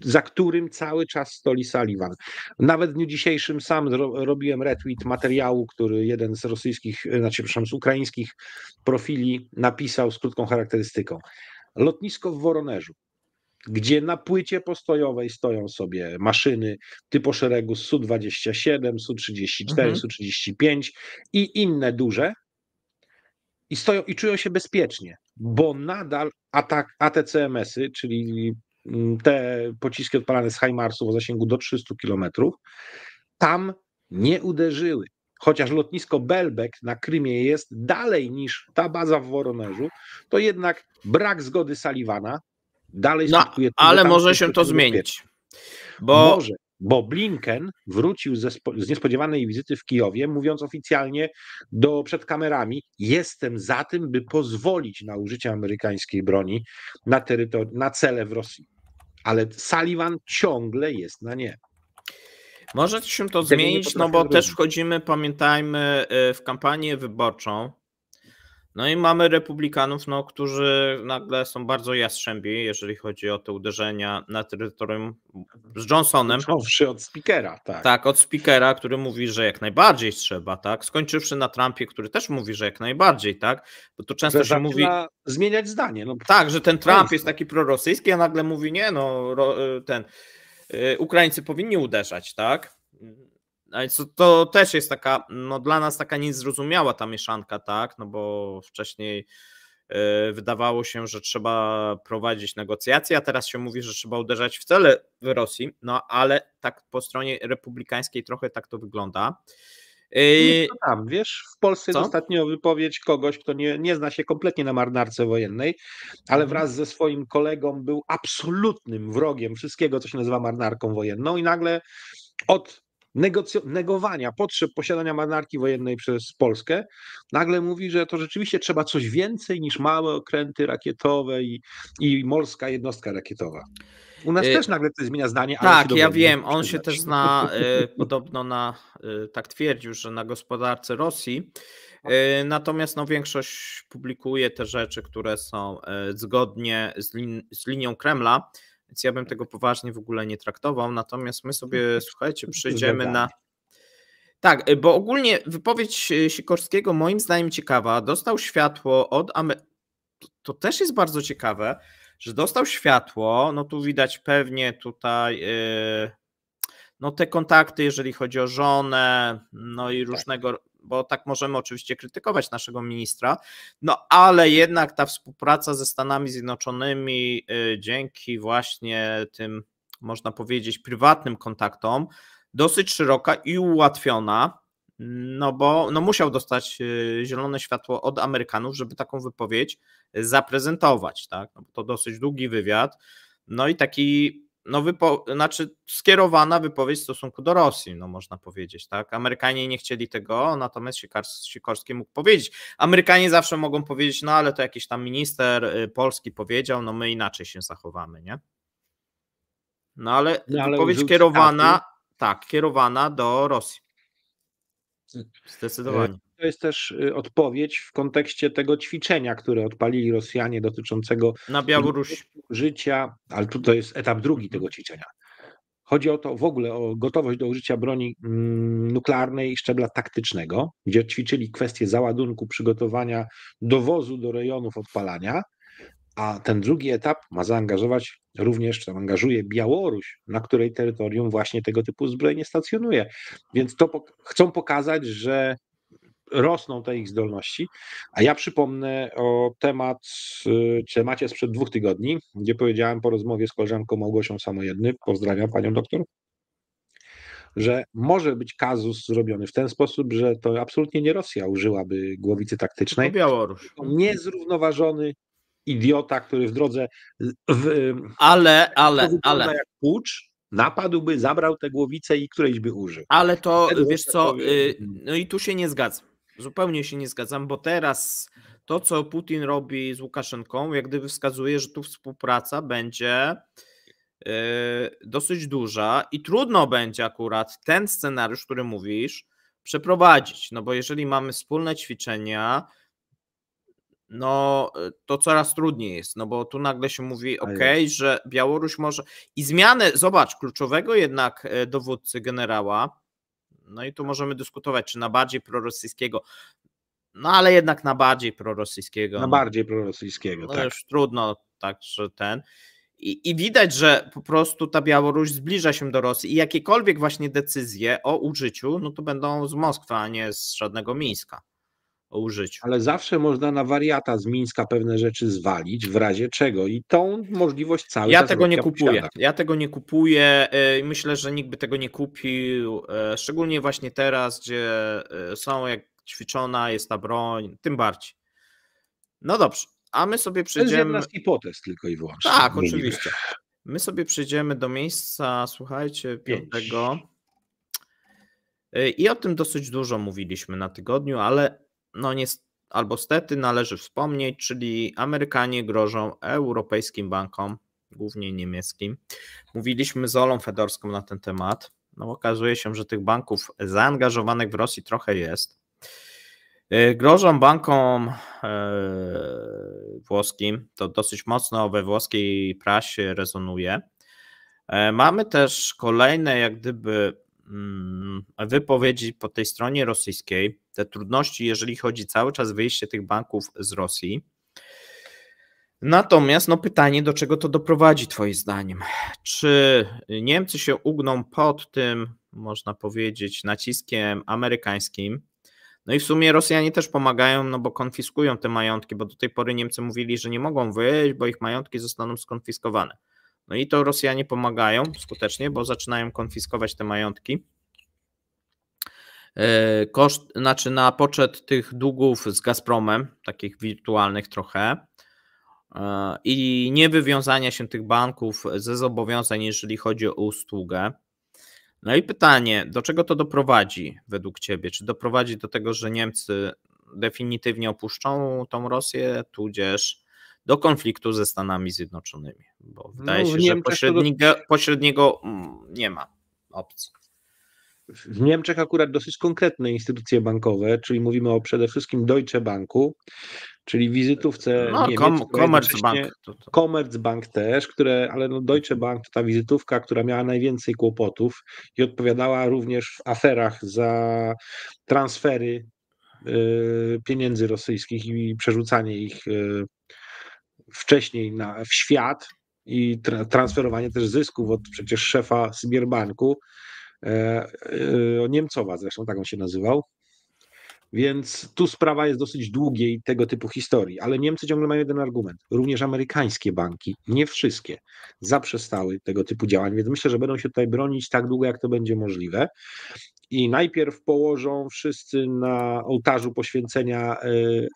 Speaker 2: za którym cały czas stoi Sullivan. Nawet w dniu dzisiejszym sam robiłem retweet materiału, który jeden z rosyjskich, e, znaczy, przepraszam, z ukraińskich profili napisał z krótką charakterystyką. Lotnisko w Woronerzu, gdzie na płycie postojowej stoją sobie maszyny typu szeregu Su-27, Su-34, mhm. Su-35 i inne duże i stoją i czują się bezpiecznie, bo nadal atak, ATCMS-y, czyli Mm, te pociski odpalane z Hajmarsu o zasięgu do 300 km, tam nie uderzyły. Chociaż lotnisko Belbek na Krymie jest dalej niż ta baza w Woronerzu, to jednak brak zgody Sullivana dalej no, skutkuje... ale tam, może się to zmienić. Bo... Może, bo Blinken wrócił ze, z niespodziewanej wizyty w Kijowie, mówiąc oficjalnie do, przed kamerami: Jestem za tym, by pozwolić na użycie amerykańskiej broni na, terytor- na cele w Rosji ale Sullivan ciągle jest na nie.
Speaker 1: Może się to zmienić, no bo też wchodzimy, pamiętajmy, e, w kampanię wyborczą no i mamy republikanów, no, którzy nagle są bardzo jastrzębi, jeżeli chodzi o te uderzenia na terytorium z Johnsonem. Skończywszy od speakera, tak. Tak, od speakera, który mówi, że jak najbardziej trzeba, tak. Skończywszy na Trumpie, który też mówi, że jak najbardziej, tak. Bo to często że się mówi. zmieniać zdanie. No. Tak, że ten Trump jest taki prorosyjski, a nagle mówi, nie, no, ten. Y, Ukraińcy powinni uderzać, tak co to też jest taka, no dla nas taka niezrozumiała ta mieszanka, tak, no bo wcześniej e, wydawało się, że trzeba prowadzić negocjacje, a teraz się mówi, że trzeba uderzać w cele w Rosji, no ale tak po stronie republikańskiej trochę tak to wygląda. I... E, no tam, wiesz, w Polsce
Speaker 2: ostatnio wypowiedź kogoś, kto nie, nie zna się kompletnie na marnarce wojennej, ale mhm. wraz ze swoim kolegą był absolutnym wrogiem wszystkiego, co się nazywa marnarką wojenną i nagle od negowania potrzeb posiadania marynarki wojennej przez Polskę, nagle mówi, że to rzeczywiście trzeba coś więcej niż małe okręty rakietowe i, i morska jednostka rakietowa. U nas e, też nagle to zmienia zdanie. Tak, ja wiem. On się też na, e,
Speaker 1: podobno na, e, tak twierdził, że na gospodarce Rosji. Natomiast no, większość publikuje te rzeczy, które są zgodnie z, lin, z linią Kremla. Więc ja bym tego poważnie w ogóle nie traktował. Natomiast my sobie, mhm. słuchajcie, przyjdziemy na. Tak, y, bo ogólnie wypowiedź y, Sikorskiego moim zdaniem ciekawa. Dostał światło od To, to też jest bardzo ciekawe, że dostał światło. No tu widać pewnie tutaj. Yy no te kontakty, jeżeli chodzi o żonę, no i tak. różnego bo tak możemy oczywiście krytykować naszego ministra, no ale jednak ta współpraca ze Stanami Zjednoczonymi y, dzięki właśnie tym, można powiedzieć, prywatnym kontaktom dosyć szeroka i ułatwiona, no bo no musiał dostać y, zielone światło od Amerykanów, żeby taką wypowiedź zaprezentować, tak? No to dosyć długi wywiad, no i taki no wypo, znaczy skierowana wypowiedź w stosunku do Rosji, no można powiedzieć, tak? Amerykanie nie chcieli tego, natomiast Sikorski mógł powiedzieć. Amerykanie zawsze mogą powiedzieć, no ale to jakiś tam minister y, Polski powiedział, no my inaczej się zachowamy, nie? No ale, no, ale wypowiedź kierowana, tak, kierowana do Rosji. Zdecydowanie
Speaker 2: to jest też y, odpowiedź w kontekście tego ćwiczenia, które odpalili Rosjanie dotyczącego na Białorusi życia, ale tu to jest etap drugi tego mhm. ćwiczenia. Chodzi o to w ogóle o gotowość do użycia broni mm, nuklearnej i szczebla taktycznego, gdzie ćwiczyli kwestie załadunku, przygotowania dowozu do rejonów odpalania, a ten drugi etap ma zaangażować również, angażuje Białoruś, na której terytorium właśnie tego typu zbrojenie stacjonuje. Więc to pok- chcą pokazać, że rosną te ich zdolności. A ja przypomnę o temat, e, temacie sprzed dwóch tygodni, gdzie powiedziałem po rozmowie z koleżanką Małgosią Samojedny, pozdrawiam panią doktor, że może być kazus zrobiony w ten sposób, że to absolutnie nie Rosja użyłaby głowicy taktycznej. To Białoruś. Niezrównoważony idiota, który w drodze. W, ale, ale, ale. Jak pucz, napadłby, zabrał tę głowicę i którejś by użył.
Speaker 1: Ale to, wiesz co, y, no i tu się nie zgadzam. Zupełnie się nie zgadzam, bo teraz to, co Putin robi z Łukaszenką, jak gdyby wskazuje, że tu współpraca będzie e, dosyć duża i trudno będzie akurat ten scenariusz, który mówisz, przeprowadzić. No bo jeżeli mamy wspólne ćwiczenia, no e, to coraz trudniej jest, no bo tu nagle się mówi, tak ok, że Białoruś może. I zmianę, zobacz, kluczowego jednak e, dowódcy generała no i tu możemy dyskutować, czy na bardziej prorosyjskiego, no ale jednak na bardziej prorosyjskiego. Na no, bardziej prorosyjskiego, no, tak. już trudno, także ten. I, I, widać, że po prostu ta Białoruś zbliża się do Rosji i jakiekolwiek właśnie decyzje o użyciu, no to będą z Moskwy, a nie z żadnego Mińska o użyciu. Ale zawsze można
Speaker 2: na wariata z Mińska pewne rzeczy zwalić w razie czego i tą możliwość cały ja czas tego nie kupuję.
Speaker 1: Ja tego nie kupuję e, i myślę, że nikt by tego nie kupił, e, szczególnie właśnie teraz, gdzie e, są jak ćwiczona jest ta broń, tym bardziej. No dobrze, a my sobie przejdziemy. To jest
Speaker 2: hipotez tylko i wyłącznie. Tak, oczywiście.
Speaker 1: My sobie przejdziemy do miejsca, słuchajcie, piątego. I o tym dosyć dużo mówiliśmy na tygodniu, ale no niestety, albo stety należy wspomnieć, czyli Amerykanie grożą europejskim bankom, głównie niemieckim. Mówiliśmy z Olą Fedorską na ten temat. No okazuje się, że tych banków zaangażowanych w Rosji trochę jest. E, grożą bankom e, włoskim, to dosyć mocno we włoskiej prasie rezonuje. E, mamy też kolejne, jak gdyby, Mm, wypowiedzi po tej stronie rosyjskiej, te trudności, jeżeli chodzi cały czas wyjście tych banków z Rosji. Natomiast no pytanie, do czego to doprowadzi Twoim zdaniem? Czy Niemcy się ugną pod tym, można powiedzieć, naciskiem amerykańskim? No i w sumie Rosjanie też pomagają, no bo konfiskują te majątki, bo do tej pory Niemcy mówili, że nie mogą wyjść, bo ich majątki zostaną skonfiskowane. No i to Rosjanie pomagają skutecznie, bo zaczynają konfiskować te majątki. E, koszt, znaczy na poczet tych długów z Gazpromem, takich wirtualnych trochę, e, i niewywiązania się tych banków ze zobowiązań, jeżeli chodzi o usługę. No i pytanie, do czego to doprowadzi według Ciebie? Czy doprowadzi do tego, że Niemcy definitywnie opuszczą tą Rosję, tudzież do konfliktu ze Stanami Zjednoczonymi, bo no, wydaje no, się, że pośredniego, pośredniego mm, nie ma opcji. W Niemczech
Speaker 2: akurat dosyć konkretne instytucje bankowe, czyli mówimy o przede wszystkim Deutsche Banku, czyli wizytówce no, Niemiec, kom, Commerzbank. Commerzbank też, które, ale no Deutsche Bank to ta wizytówka, która miała najwięcej kłopotów i odpowiadała również w aferach za transfery y, pieniędzy rosyjskich i przerzucanie ich y, wcześniej na, w świat i tra transferowanie też zysków od przecież szefa Sybierbanku, e, e, Niemcowa zresztą, tak on się nazywał. Więc tu sprawa jest dosyć długiej tego typu historii, ale Niemcy ciągle mają jeden argument. Również amerykańskie banki, nie wszystkie, zaprzestały tego typu działań, więc myślę, że będą się tutaj bronić tak długo, jak to będzie możliwe. I najpierw położą wszyscy na ołtarzu poświęcenia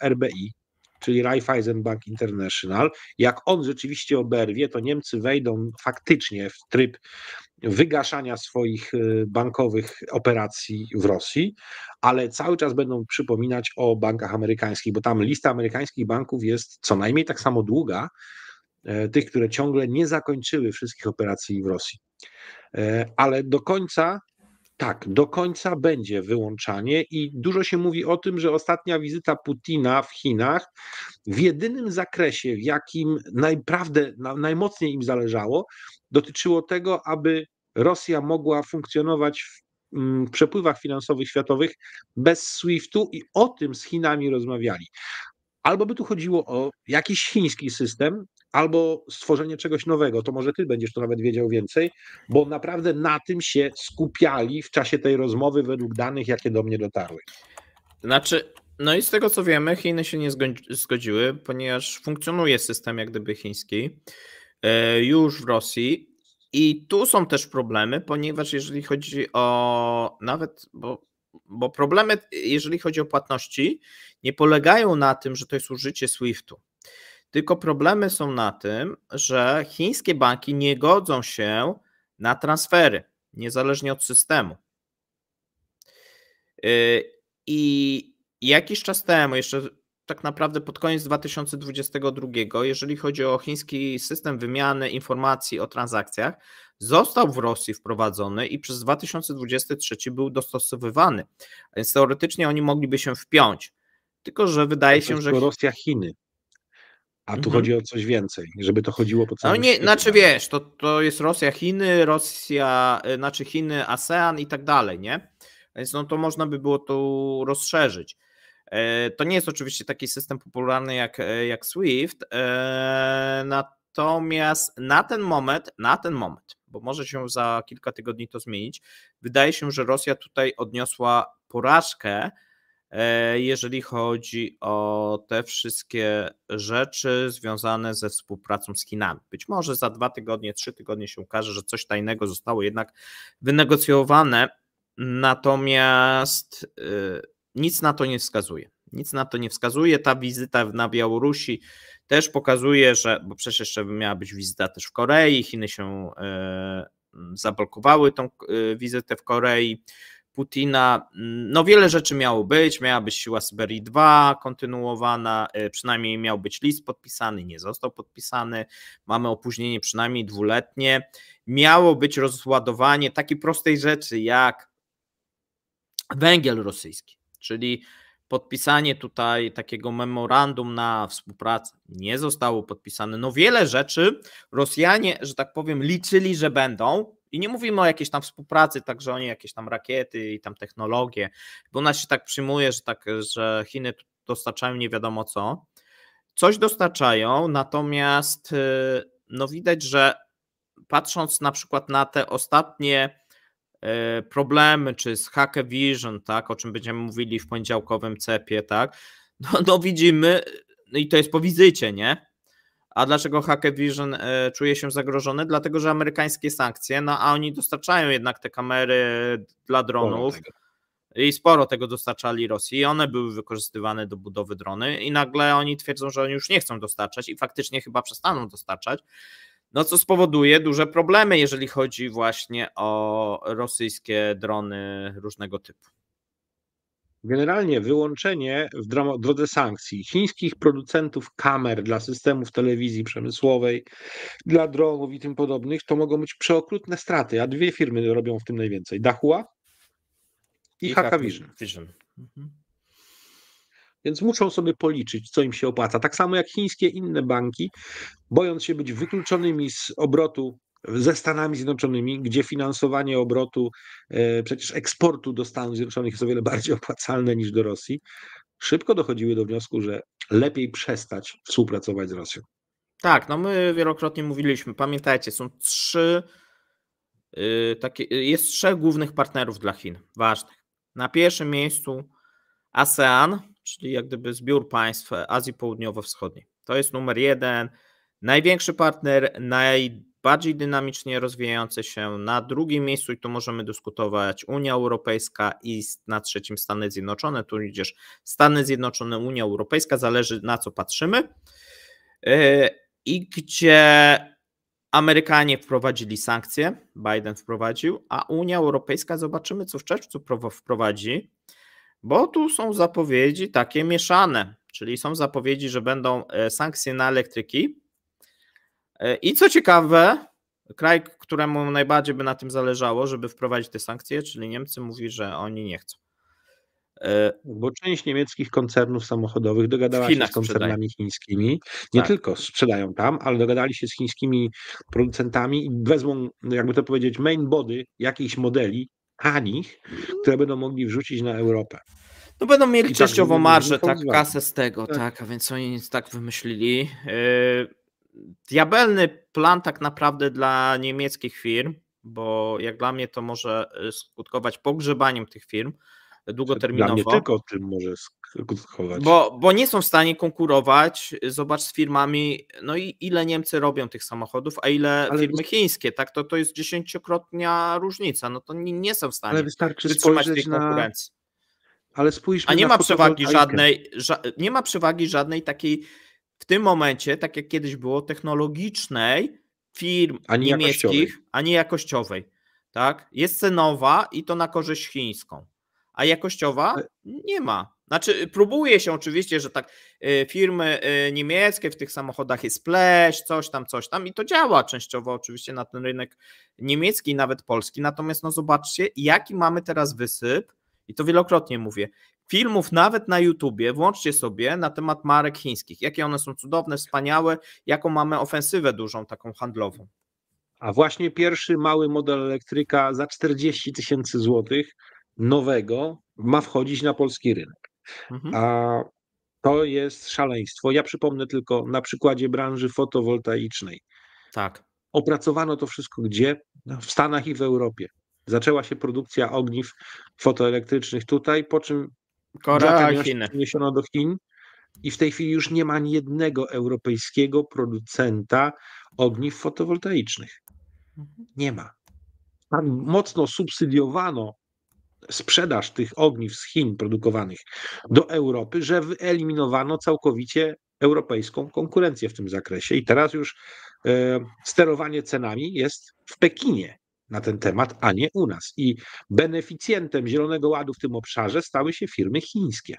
Speaker 2: e, RBI, czyli Raiffeisen Bank International. Jak on rzeczywiście oberwie, to Niemcy wejdą faktycznie w tryb wygaszania swoich y, bankowych operacji w Rosji, ale cały czas będą przypominać o bankach amerykańskich, bo tam lista amerykańskich banków jest co najmniej tak samo długa, e, tych, które ciągle nie zakończyły wszystkich operacji w Rosji. E, ale do końca tak, do końca będzie wyłączanie i dużo się mówi o tym, że ostatnia wizyta Putina w Chinach w jedynym zakresie, w jakim naprawdę najmocniej im zależało, dotyczyło tego, aby Rosja mogła funkcjonować mm, w przepływach finansowych światowych bez SWIFT-u i o tym z Chinami rozmawiali. Albo by tu chodziło o jakiś chiński system, albo stworzenie czegoś nowego. To może ty będziesz to nawet wiedział więcej, bo naprawdę na tym się skupiali w czasie tej rozmowy według danych, jakie do mnie dotarły.
Speaker 1: Znaczy, no i z tego co wiemy, Chiny się nie zgodziły, ponieważ funkcjonuje system jak gdyby chiński e, już w Rosji. I tu są też problemy, ponieważ jeżeli chodzi o nawet, bo, bo problemy, jeżeli chodzi o płatności, nie polegają na tym, że to jest użycie Swiftu. Tylko problemy są na tym, że chińskie banki nie godzą się na transfery, niezależnie od systemu. Y, I jakiś czas temu, jeszcze tak naprawdę pod koniec 2022, jeżeli chodzi o chiński system wymiany informacji o transakcjach, został w Rosji wprowadzony i przez 2023 był dostosowywany. Więc teoretycznie oni mogliby się wpiąć. Tylko, że wydaje się, że. Rosja, Chiny. A tu mhm. chodzi o coś więcej, żeby to chodziło po no całym No nie, świecie. znaczy tak? wiesz, to, to jest Rosja, Chiny, Rosja, e, znaczy Chiny, ASEAN i tak dalej, nie? Więc no to można by było to rozszerzyć. E, to nie jest oczywiście taki system popularny jak, e, jak Swift, natomiast na ten moment, na ten moment, bo może się za kilka tygodni to zmienić, wydaje się, że Rosja tutaj odniosła porażkę, E, jeżeli chodzi o te wszystkie rzeczy związane ze współpracą z Chinami. Być może za dwa tygodnie, trzy tygodnie się ukaże, że coś tajnego zostało jednak wynegocjowane, natomiast y, nic na to nie wskazuje. Nic na to nie wskazuje. Ta wizyta na Białorusi też pokazuje, że, bo przecież jeszcze miała być wizyta też w Korei, Chiny się y, zablokowały tą y, wizytę w Korei. Putina, mm, no wiele rzeczy miało być, miała być siła Syberii 2 kontynuowana, e, przynajmniej miał być list podpisany, nie został podpisany, mamy opóźnienie przynajmniej dwuletnie, miało być rozładowanie takiej prostej rzeczy jak węgiel rosyjski, czyli podpisanie tutaj takiego memorandum na współpracę nie zostało podpisane. No wiele rzeczy Rosjanie, że tak powiem, liczyli, że będą, i nie mówimy o jakiejś tam współpracy, także oni jakieś tam rakiety i tam technologie, bo nas się tak przyjmuje, że, tak, że Chiny dostarczają nie wiadomo co. Coś dostarczają, natomiast y, no widać, że patrząc na przykład na te ostatnie y, problemy, czy z Hacker Vision, tak, o czym będziemy mówili w poniedziałkowym cepie, tak, no, no widzimy, y, no i to jest po wizycie, nie? A dlaczego Vision e, czuje się zagrożony? Dlatego, że amerykańskie sankcje, no a oni dostarczają jednak te kamery dla dronów i sporo tego dostarczali Rosji i one były wykorzystywane do budowy drony i nagle oni twierdzą, że oni już nie chcą dostarczać i faktycznie chyba przestaną dostarczać, no co spowoduje duże problemy, jeżeli chodzi właśnie o rosyjskie drony różnego typu.
Speaker 2: Generalnie wyłączenie w drodze sankcji chińskich producentów kamer dla systemów telewizji przemysłowej, dla dronów i tym podobnych, to mogą być przeokrutne straty, a dwie firmy robią w tym najwięcej. Dahua
Speaker 1: i, I Hakavision. Mhm.
Speaker 2: Więc muszą sobie policzyć, co im się opłaca. Tak samo jak chińskie inne banki, bojąc się być wykluczonymi z obrotu ze Stanami Zjednoczonymi, gdzie finansowanie obrotu, e, przecież eksportu do Stanów Zjednoczonych jest o wiele bardziej opłacalne niż do Rosji, szybko dochodziły do wniosku, że lepiej przestać współpracować z Rosją.
Speaker 1: Tak, no my wielokrotnie mówiliśmy, pamiętajcie, są trzy y, takie, y, jest trzech głównych partnerów dla Chin, ważnych. Na pierwszym miejscu ASEAN, czyli jak gdyby zbiór państw Azji Południowo-Wschodniej. To jest numer jeden, największy partner, naj, bardziej dynamicznie rozwijające się. Na drugim miejscu, i tu możemy dyskutować, Unia Europejska i na trzecim Stany Zjednoczone, tu idziesz Stany Zjednoczone, Unia Europejska, zależy na co patrzymy. E, I gdzie Amerykanie wprowadzili sankcje, Biden wprowadził, a Unia Europejska zobaczymy, co w czerwcu wprowadzi, bo tu są zapowiedzi takie mieszane, czyli są zapowiedzi, że będą e, sankcje na elektryki, E, I co ciekawe, kraj, któremu najbardziej by na tym zależało, żeby wprowadzić te sankcje, czyli Niemcy, mówi, że oni nie chcą.
Speaker 2: E, Bo część niemieckich koncernów samochodowych dogadała się z koncernami chińskimi. Nie tak. tylko sprzedają tam, ale dogadali się z chińskimi producentami i wezmą, jakby to powiedzieć, main body jakichś modeli tanich, które będą mogli wrzucić na Europę.
Speaker 1: No będą mieli I tak częściowo tak, marżę, tak, kasę z tego, tak. tak, a więc oni tak wymyślili. Yy, diabelny plan tak naprawdę dla niemieckich firm, bo jak dla mnie to może y, skutkować pogrzebaniem tych firm długoterminowo. Dla mnie tylko
Speaker 2: tym może skutkować.
Speaker 1: Bo, bo nie są w stanie konkurować, y, zobacz, z firmami, no i ile Niemcy robią tych samochodów, a ile Ale firmy chińskie, tak? To, to jest dziesięciokrotnia różnica, no to nie, nie są w stanie Ale wytrzymać tej konkurencji.
Speaker 2: Ale spójrzmy A nie ma przewagi żadnej,
Speaker 1: ża nie ma przewagi żadnej takiej w tym momencie, tak jak kiedyś było, technologicznej firm a niemieckich, a nie jakościowej. Tak? Jest cenowa i to na korzyść chińską, a jakościowa e- nie ma. Znaczy, próbuje się oczywiście, że tak y, firmy y, niemieckie w tych samochodach jest plesz, coś tam, coś tam i to działa częściowo oczywiście na ten rynek niemiecki i nawet polski. Natomiast no zobaczcie, jaki mamy teraz wysyp i to wielokrotnie mówię filmów nawet na YouTubie, włączcie sobie na temat marek chińskich, jakie one są cudowne, wspaniałe, jaką mamy ofensywę dużą, taką handlową.
Speaker 2: A właśnie pierwszy mały model elektryka za 40 tysięcy złotych nowego ma wchodzić na polski rynek. Mhm. A to jest szaleństwo. Ja przypomnę tylko na przykładzie branży fotowoltaicznej. Tak. Opracowano to wszystko gdzie? No, w Stanach i w Europie. Zaczęła się produkcja ogniw fotoelektrycznych tutaj, po czym Korea przeniesiono do Chin i w tej chwili już nie ma ani jednego europejskiego producenta ogniw fotowoltaicznych. Mhm. Nie ma. Tam mocno subsydiowano sprzedaż tych ogniw z Chin produkowanych do Europy, że wyeliminowano całkowicie europejską konkurencję w tym zakresie. I teraz już e, sterowanie cenami jest w Pekinie na ten temat, a nie u nas. I beneficjentem Zielonego Ładu w tym obszarze stały się firmy chińskie.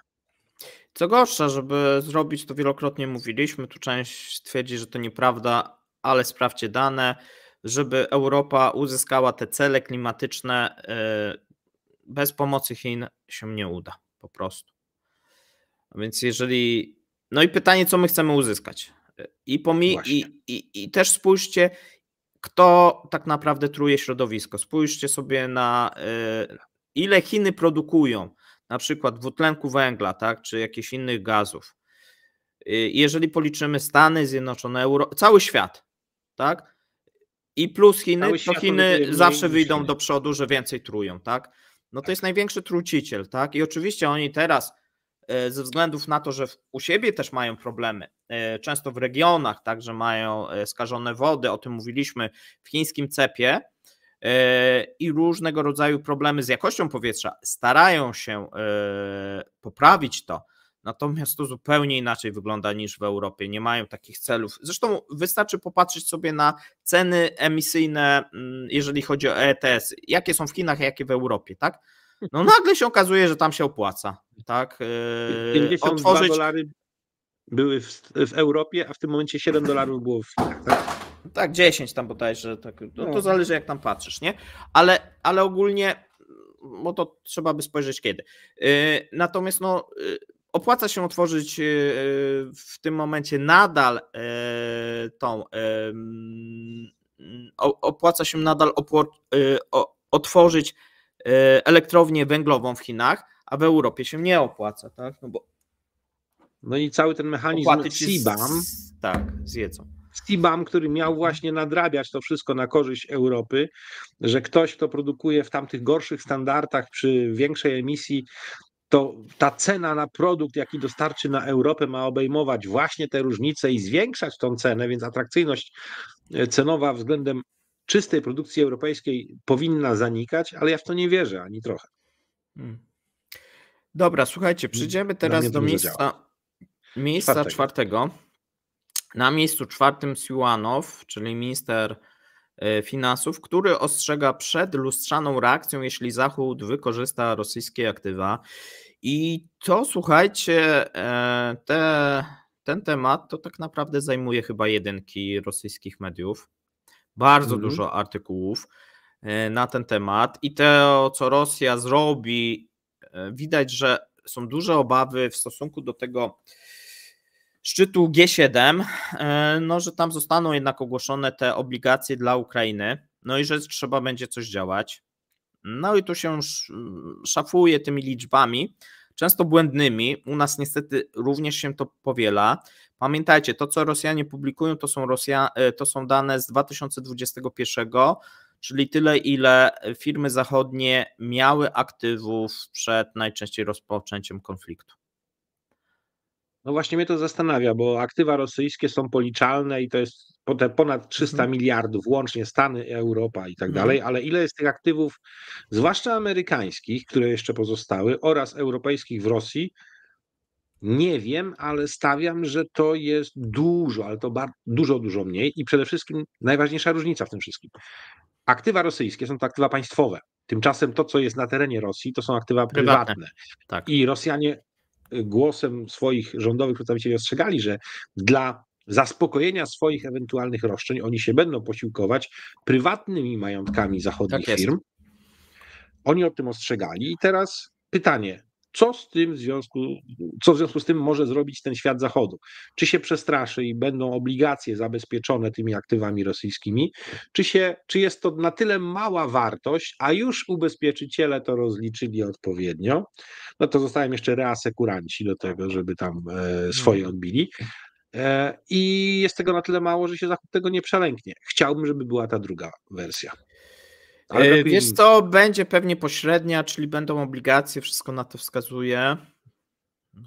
Speaker 1: Co gorsza, żeby zrobić to wielokrotnie mówiliśmy, tu część twierdzi, że to nieprawda, ale sprawdźcie dane, żeby Europa uzyskała te cele klimatyczne y, bez pomocy Chin się nie uda, po prostu. A więc jeżeli. No i pytanie, co my chcemy uzyskać? Y, I, pomi... I, i, I też spójrzcie, kto tak naprawdę truje środowisko. Spójrzcie sobie na y, ile Chiny produkują, na przykład dwutlenku węgla, tak, czy jakichś innych gazów. Y, jeżeli policzymy Stany Zjednoczone, Euro, cały świat, tak? I plus Chiny, to Chiny zawsze wyjdą do przodu, że więcej trują, tak? No to tak. jest największy truciciel, tak? I oczywiście oni teraz E, ze względów na to, że u siebie też mają problemy, e, często w regionach także mają e, skażone wody, o tym mówiliśmy w chińskim cepie i różnego rodzaju problemy z jakością powietrza, starają się poprawić to. Natomiast to zupełnie inaczej wygląda niż w Europie. Nie mają takich celów. Zresztą wystarczy popatrzeć sobie na ceny emisyjne, mm, jeżeli chodzi o ETS. Jakie są w Chinach, jakie w Europie, tak? No nagle się okazuje, że tam się opłaca. Tak? Yy, otworzyć... dolary były w, w, Europie, a w tym momencie 7 dolarów było w Chinach. Tak? tak, 10 tam bodajże. Tak, no, to no. zależy jak tam patrzysz, nie? Ale, ale ogólnie, bo to trzeba by spojrzeć kiedy. Yy, natomiast no, yy, opłaca się otworzyć yy, w tym momencie nadal yy, tą yy, mm, opłaca się nadal otworzyć E, elektrownię węglową w Chinach, a w Europie się nie opłaca, tak? No, bo no i cały ten mechanizm CBAM. Z... Tak, zjedzą. CBAM, który miał właśnie nadrabiać to wszystko na
Speaker 2: korzyść Europy, że ktoś, kto produkuje w tamtych gorszych standardach przy większej emisji, to ta cena na produkt, jaki dostarczy na Europę, ma obejmować właśnie te różnice i zwiększać tą cenę, więc atrakcyjność e, cenowa względem czystej produkcji europejskiej powinna zanikać, ale ja w to nie wierzę ani trochę.
Speaker 1: Hmm. Dobra, słuchajcie, przyjdziemy teraz do miejsca, miejsca czwartego. czwartego. Na miejscu czwartym Siłanow, czyli minister e, finansów, który ostrzega przed lustrzaną reakcją, jeśli Zachód wykorzysta rosyjskie aktywa. I to słuchajcie, e, te, ten temat to tak naprawdę zajmuje chyba jedynki rosyjskich mediów. Bardzo mhm. dużo artykułów e, na ten temat i to, co Rosja zrobi, e, widać, że są duże obawy w stosunku do tego szczytu G7, e, no, że tam zostaną jednak ogłoszone te obligacje dla Ukrainy, no i że trzeba będzie coś działać. No i tu się szafuje tymi liczbami, często błędnymi. U nas niestety również się to powiela. Pamiętajcie, to co Rosjanie publikują, to są, Rosja, e, to są dane z 2021, czyli tyle, ile firmy zachodnie miały aktywów przed najczęściej rozpoczęciem konfliktu.
Speaker 2: No właśnie mnie to zastanawia, bo aktywa rosyjskie są policzalne i to jest ponad 300 mhm. miliardów, łącznie Stany, Europa i tak mhm. dalej, ale ile jest tych aktywów, zwłaszcza amerykańskich, które jeszcze pozostały, oraz europejskich w Rosji, nie wiem, ale stawiam, że to jest dużo, ale to bardzo, dużo, dużo mniej i przede wszystkim najważniejsza różnica w tym wszystkim. Aktywa rosyjskie są to aktywa państwowe. Tymczasem to, co jest na terenie Rosji, to są aktywa prywatne. prywatne. Tak. I Rosjanie y, głosem swoich rządowych przedstawicieli ostrzegali, że dla zaspokojenia swoich ewentualnych roszczeń oni się będą posiłkować prywatnymi majątkami zachodnich tak firm. Oni o tym ostrzegali i teraz pytanie, co z tym w związku, co w związku z tym może zrobić ten świat zachodu? Czy się przestraszy i będą obligacje zabezpieczone tymi aktywami rosyjskimi? Czy, się, czy jest to na tyle mała wartość, a już ubezpieczyciele to rozliczyli odpowiednio? No to zostają jeszcze reasekuranci do tego, żeby tam e, mm. swoje odbili. E, I jest tego na tyle mało, że się zachód tego nie przelęknie. Chciałbym, żeby była ta druga
Speaker 1: wersja. Ale e, Wiesz co, będzie pewnie pośrednia, czyli będą obligacje, wszystko na to wskazuje.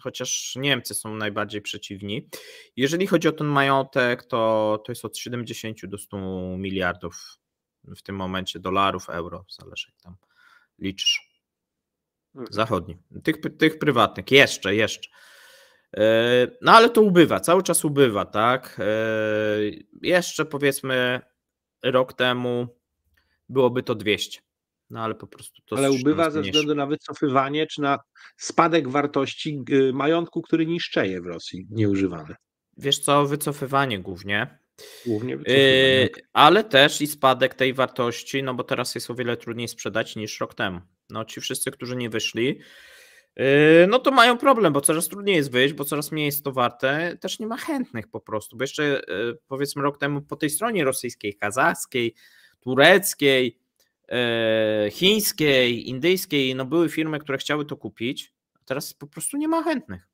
Speaker 1: Chociaż Niemcy są najbardziej przeciwni. Jeżeli chodzi o ten majątek, to, to jest od 70 do 100 miliardów w tym momencie dolarów, euro, zależy jak tam liczysz. Hmm. Zachodni. Tych, tych prywatnych. Jeszcze, jeszcze. E, no ale to ubywa, cały czas ubywa, tak? E, jeszcze powiedzmy rok temu byłoby to 200. No ale po prostu to Ale ubywa ze względu
Speaker 2: na wycofywanie czy na spadek wartości y, majątku, który niszczeje w Rosji, nieużywany.
Speaker 1: Wiesz co, wycofywanie głównie. Głównie y, wycofywanie. Yy, ale też i spadek tej wartości, no bo teraz jest o wiele trudniej sprzedać niż rok temu. No ci wszyscy, którzy nie wyszli, y, no to mają problem, bo coraz trudniej jest wyjść, bo coraz mniej jest to warte, też nie ma chętnych po prostu, bo jeszcze powiedzmy rok temu po tej stronie rosyjskiej, kazachskiej, tureckiej, e, chińskiej, indyjskiej, no były firmy, które chciały to kupić, a teraz po prostu nie ma chętnych.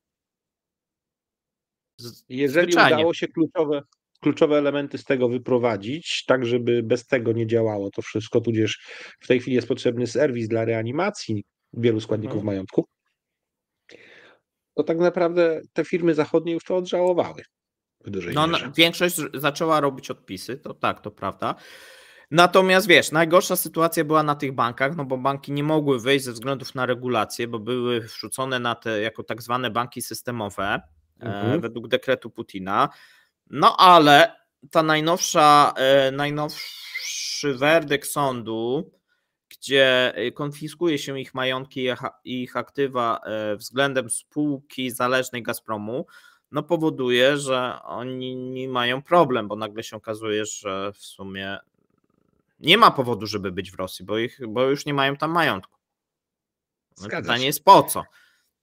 Speaker 2: Jeżeli zwyczajnie. udało się kluczowe, kluczowe elementy z tego wyprowadzić, tak żeby bez tego nie działało to wszystko, tudzież w tej chwili jest potrzebny serwis dla reanimacji wielu składników hmm. majątku, to tak naprawdę te firmy zachodnie już to odżałowały.
Speaker 1: No, większość zaczęła robić odpisy, to tak, to prawda. Natomiast wiesz, najgorsza sytuacja była na tych bankach, no bo banki nie mogły wyjść ze względów na regulacje, bo były wrzucone na te jako tak zwane banki systemowe e, mhm. według dekretu Putina. No ale ta najnowsza, e, najnowszy werdykt sądu, gdzie e, konfiskuje się ich majątki i ich aktywa względem spółki zależnej Gazpromu, no powoduje, że oni mają problem, bo nagle się okazuje, że w sumie nie ma powodu, żeby być w Rosji, bo, ich, bo już nie mają tam majątku. No pytanie jest po co.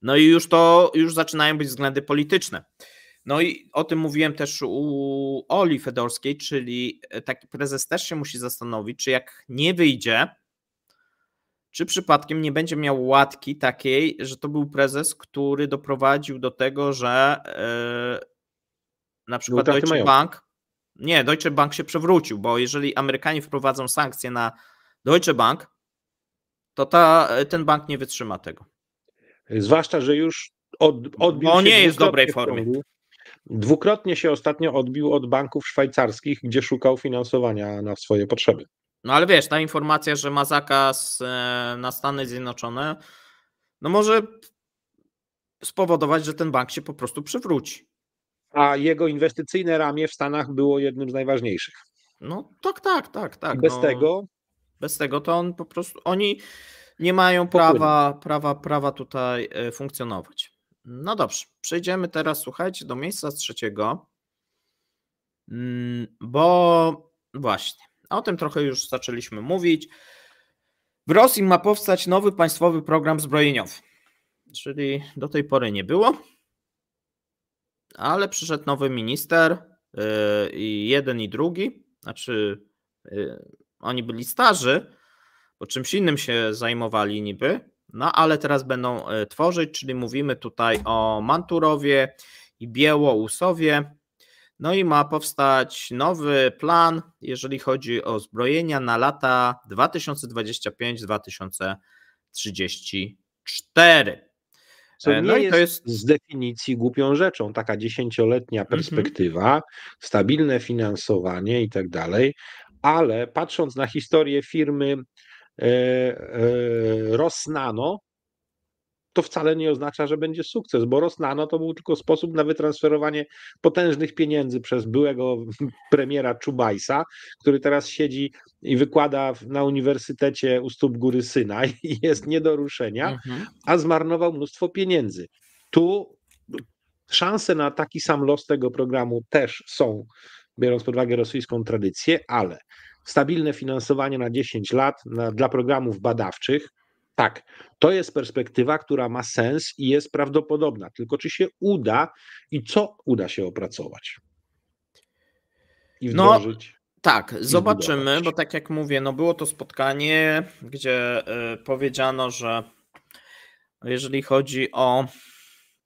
Speaker 1: No i już to, już zaczynają być względy polityczne. No i o tym mówiłem też u Oli Fedorskiej, czyli e, taki prezes też się musi zastanowić, czy jak nie wyjdzie, czy przypadkiem nie będzie miał łatki takiej, że to był prezes, który doprowadził do tego, że yy, na przykład Deutsche Bank nie, Deutsche Bank się przewrócił, bo jeżeli Amerykanie wprowadzą sankcje na Deutsche Bank, to ta, ten bank nie wytrzyma tego.
Speaker 2: Zwłaszcza, że już od, odbił On nie jest w dobrej formie. Dwukrotnie się ostatnio odbił od banków szwajcarskich, gdzie szukał finansowania na swoje potrzeby.
Speaker 1: No ale wiesz, ta informacja, że ma zakaz e, na Stany Zjednoczone, no może spowodować, że ten bank się po prostu przywróci a
Speaker 2: jego inwestycyjne ramię w Stanach było jednym z najważniejszych.
Speaker 1: No tak, tak, tak, tak. bez no, tego. Bez tego to on po prostu. Oni nie mają prawa, prawa, prawa tutaj e, funkcjonować. No dobrze, przejdziemy teraz, słuchajcie, do miejsca trzeciego, mm, bo właśnie, o tym trochę już zaczęliśmy mówić. W Rosji ma powstać nowy państwowy program zbrojeniowy, czyli do tej pory nie było ale przyszedł nowy minister y, i jeden i drugi, znaczy y, oni byli starzy, bo czymś innym się zajmowali niby, no ale teraz będą y, tworzyć, czyli mówimy tutaj o Manturowie i Białołusowie. No i ma powstać nowy plan, jeżeli chodzi o zbrojenia na lata 2025-2034. Co e, no i to jest
Speaker 2: z definicji głupią rzeczą. Taka dziesięcioletnia mhm. perspektywa, mm -hmm. stabilne finansowanie i tak dalej, ale patrząc na historię firmy e, e, Rosnano, to wcale nie oznacza, że będzie sukces, bo Rosnano to był tylko sposób na wytransferowanie potężnych pieniędzy przez byłego premiera Czubajsa, który teraz siedzi i wykłada na uniwersytecie u stóp góry Syna i jest nie do ruszenia, mhm. a zmarnował mnóstwo pieniędzy. Tu szanse na taki sam los tego programu też są, biorąc pod uwagę rosyjską tradycję, ale stabilne finansowanie na 10 lat na, dla programów badawczych, tak, to jest perspektywa, która ma sens i jest prawdopodobna. Tylko czy się uda i co uda się opracować
Speaker 1: i no, wdrożyć? No... Tak, zobaczymy, bo tak jak mówię, no było to spotkanie, gdzie y, powiedziano, że jeżeli chodzi o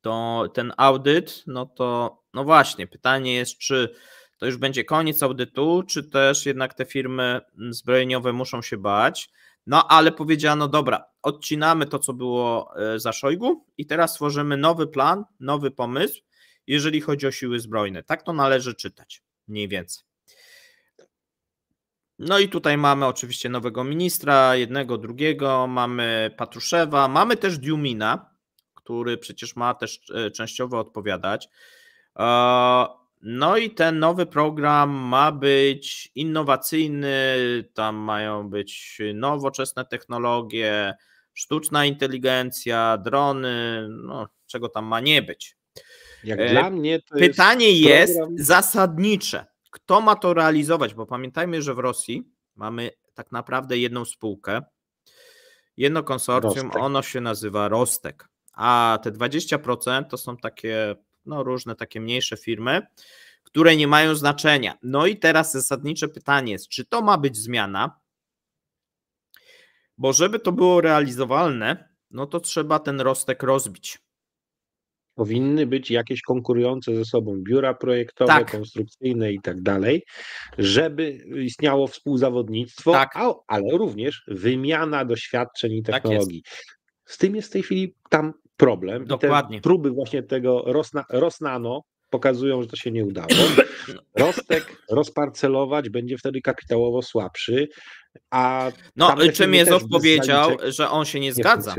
Speaker 1: to, ten audyt, no to no właśnie, pytanie jest, czy to już będzie koniec audytu, czy też jednak te firmy mm, zbrojeniowe muszą się bać. No ale powiedziano, dobra, odcinamy to, co było e, za Szojgu i teraz tworzymy nowy plan, nowy pomysł, jeżeli chodzi o siły zbrojne. Tak to należy czytać, mniej więcej. No i tutaj mamy oczywiście nowego ministra, jednego, drugiego, mamy Patruszewa, mamy też Diumina, który przecież ma też e, częściowo odpowiadać. E, no i ten nowy program ma być innowacyjny, tam mają być nowoczesne technologie, sztuczna inteligencja, drony, no, czego tam ma nie być. Jak e, dla mnie to Pytanie jest, program... jest zasadnicze. Kto ma to realizować? Bo pamiętajmy, że w Rosji mamy tak naprawdę jedną spółkę, jedno konsorcjum, Rostek. ono się nazywa Rostek, a te 20% to są takie no różne takie mniejsze firmy, które nie mają znaczenia. No i teraz zasadnicze pytanie jest, czy to ma być zmiana? Bo żeby to było realizowalne, no to trzeba ten rostek rozbić. Powinny być jakieś konkurujące ze sobą biura
Speaker 2: projektowe, tak. konstrukcyjne i tak dalej, żeby istniało współzawodnictwo, tak. a, ale również wymiana doświadczeń i tak technologii. Tak z tym jest w tej chwili tam problem. Dokładnie. te próby właśnie tego Rosna, Rosnano pokazują, że to się nie udało. No. Rostek rozparcelować będzie wtedy kapitałowo słabszy, a no, czym jest powiedział, że
Speaker 1: on się nie, nie zgadza.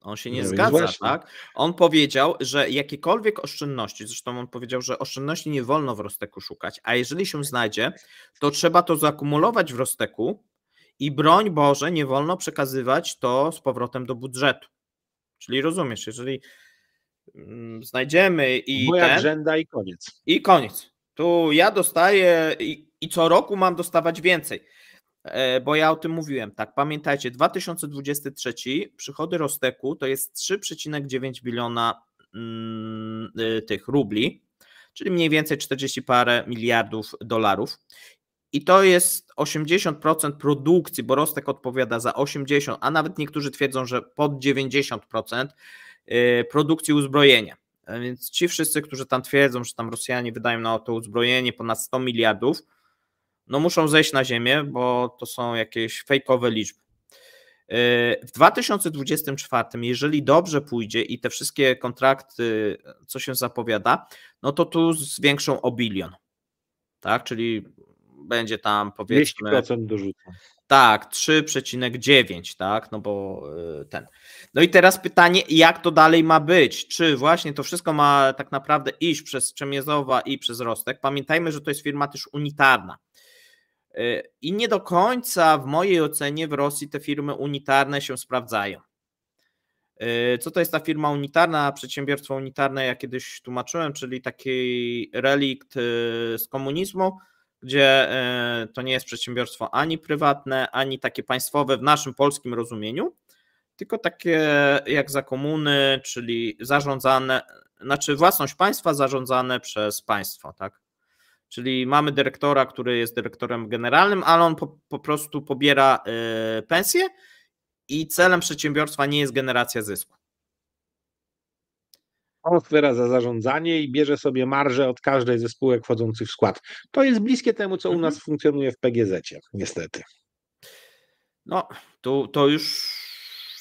Speaker 1: On się nie, nie no zgadza, tak? On powiedział, że jakiekolwiek oszczędności, zresztą on powiedział, że oszczędności nie wolno w Rosteku szukać, a jeżeli się znajdzie, to trzeba to zakumulować w Rosteku i broń Boże, nie wolno przekazywać to z powrotem do budżetu. Czyli rozumiesz, jeżeli mm, znajdziemy i. Moja ten, agenda i koniec. I koniec. Tu ja dostaję i, i co roku mam dostawać więcej e, bo ja o tym mówiłem, tak, pamiętajcie, 2023 przychody Rosteku to jest 3,9 biliona mm, y, tych rubli, czyli mniej więcej 40 parę miliardów dolarów i to jest 80% produkcji, bo Rostek odpowiada za 80%, a nawet niektórzy twierdzą, że pod 90% y, produkcji uzbrojenia. E, więc ci wszyscy, którzy tam twierdzą, że tam Rosjanie wydają na to uzbrojenie ponad 100 miliardów, no muszą zejść na ziemię, bo to są jakieś fejkowe liczby. E, w 2024, jeżeli dobrze pójdzie i te wszystkie kontrakty, co się zapowiada, no to tu zwiększą o bilion. Tak, czyli będzie tam powiedzmy... 200% dorzutu. Tak, 3,9, tak, no bo y, ten. No i teraz pytanie, jak to dalej ma być? Czy właśnie to wszystko ma tak naprawdę iść przez Czemiezowa i przez Rostek? Pamiętajmy, że to jest firma też unitarna. Y, I nie do końca, w mojej ocenie, w Rosji te firmy unitarne się sprawdzają. Y, co to jest ta firma unitarna, przedsiębiorstwo unitarne, ja kiedyś tłumaczyłem, czyli taki relikt z komunizmu, gdzie e, to nie jest przedsiębiorstwo ani prywatne, ani takie państwowe w naszym polskim rozumieniu, tylko takie jak za komuny, czyli zarządzane, znaczy własność państwa zarządzane przez państwo, tak? Czyli mamy dyrektora, który jest dyrektorem generalnym, ale on po, po prostu pobiera e, pensję i celem przedsiębiorstwa nie jest generacja zysku
Speaker 2: on za zarządzanie i bierze sobie marżę od każdej ze spółek wchodzących w skład. To jest bliskie temu, co u nas mhm. funkcjonuje w pgz niestety.
Speaker 1: No, tu, to już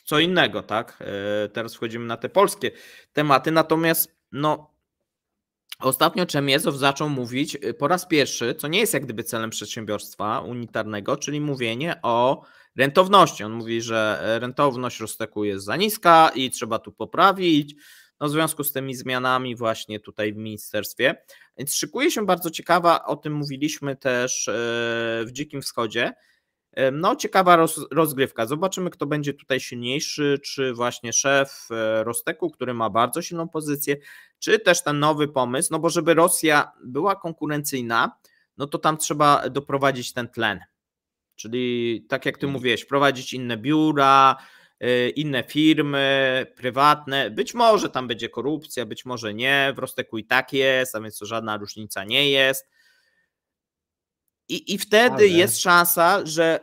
Speaker 1: co innego, tak? E, teraz wchodzimy na te polskie tematy, natomiast no, Ostatnio Czemiezow zaczął mówić e, po raz pierwszy, co nie jest jak gdyby celem przedsiębiorstwa unitarnego, czyli mówienie o rentowności. On mówi, że rentowność rozteku jest za niska i trzeba tu poprawić, no w związku z tymi zmianami właśnie tutaj w ministerstwie. Więc szykuje się bardzo ciekawa, o tym mówiliśmy też e, w Dzikim Wschodzie, e, no, ciekawa rozgrywka. Zobaczymy, kto będzie tutaj silniejszy, czy właśnie szef e, Rosteku, który ma bardzo silną pozycję, czy też ten nowy pomysł, no bo żeby Rosja była konkurencyjna, no to tam trzeba doprowadzić ten tlen. Czyli tak jak ty mhm. mówiłeś, prowadzić inne biura, Y, inne firmy prywatne. Być może tam będzie korupcja, być może nie. W Rosteku i tak jest, a więc to żadna różnica nie jest. I, i wtedy Ale. jest szansa, że,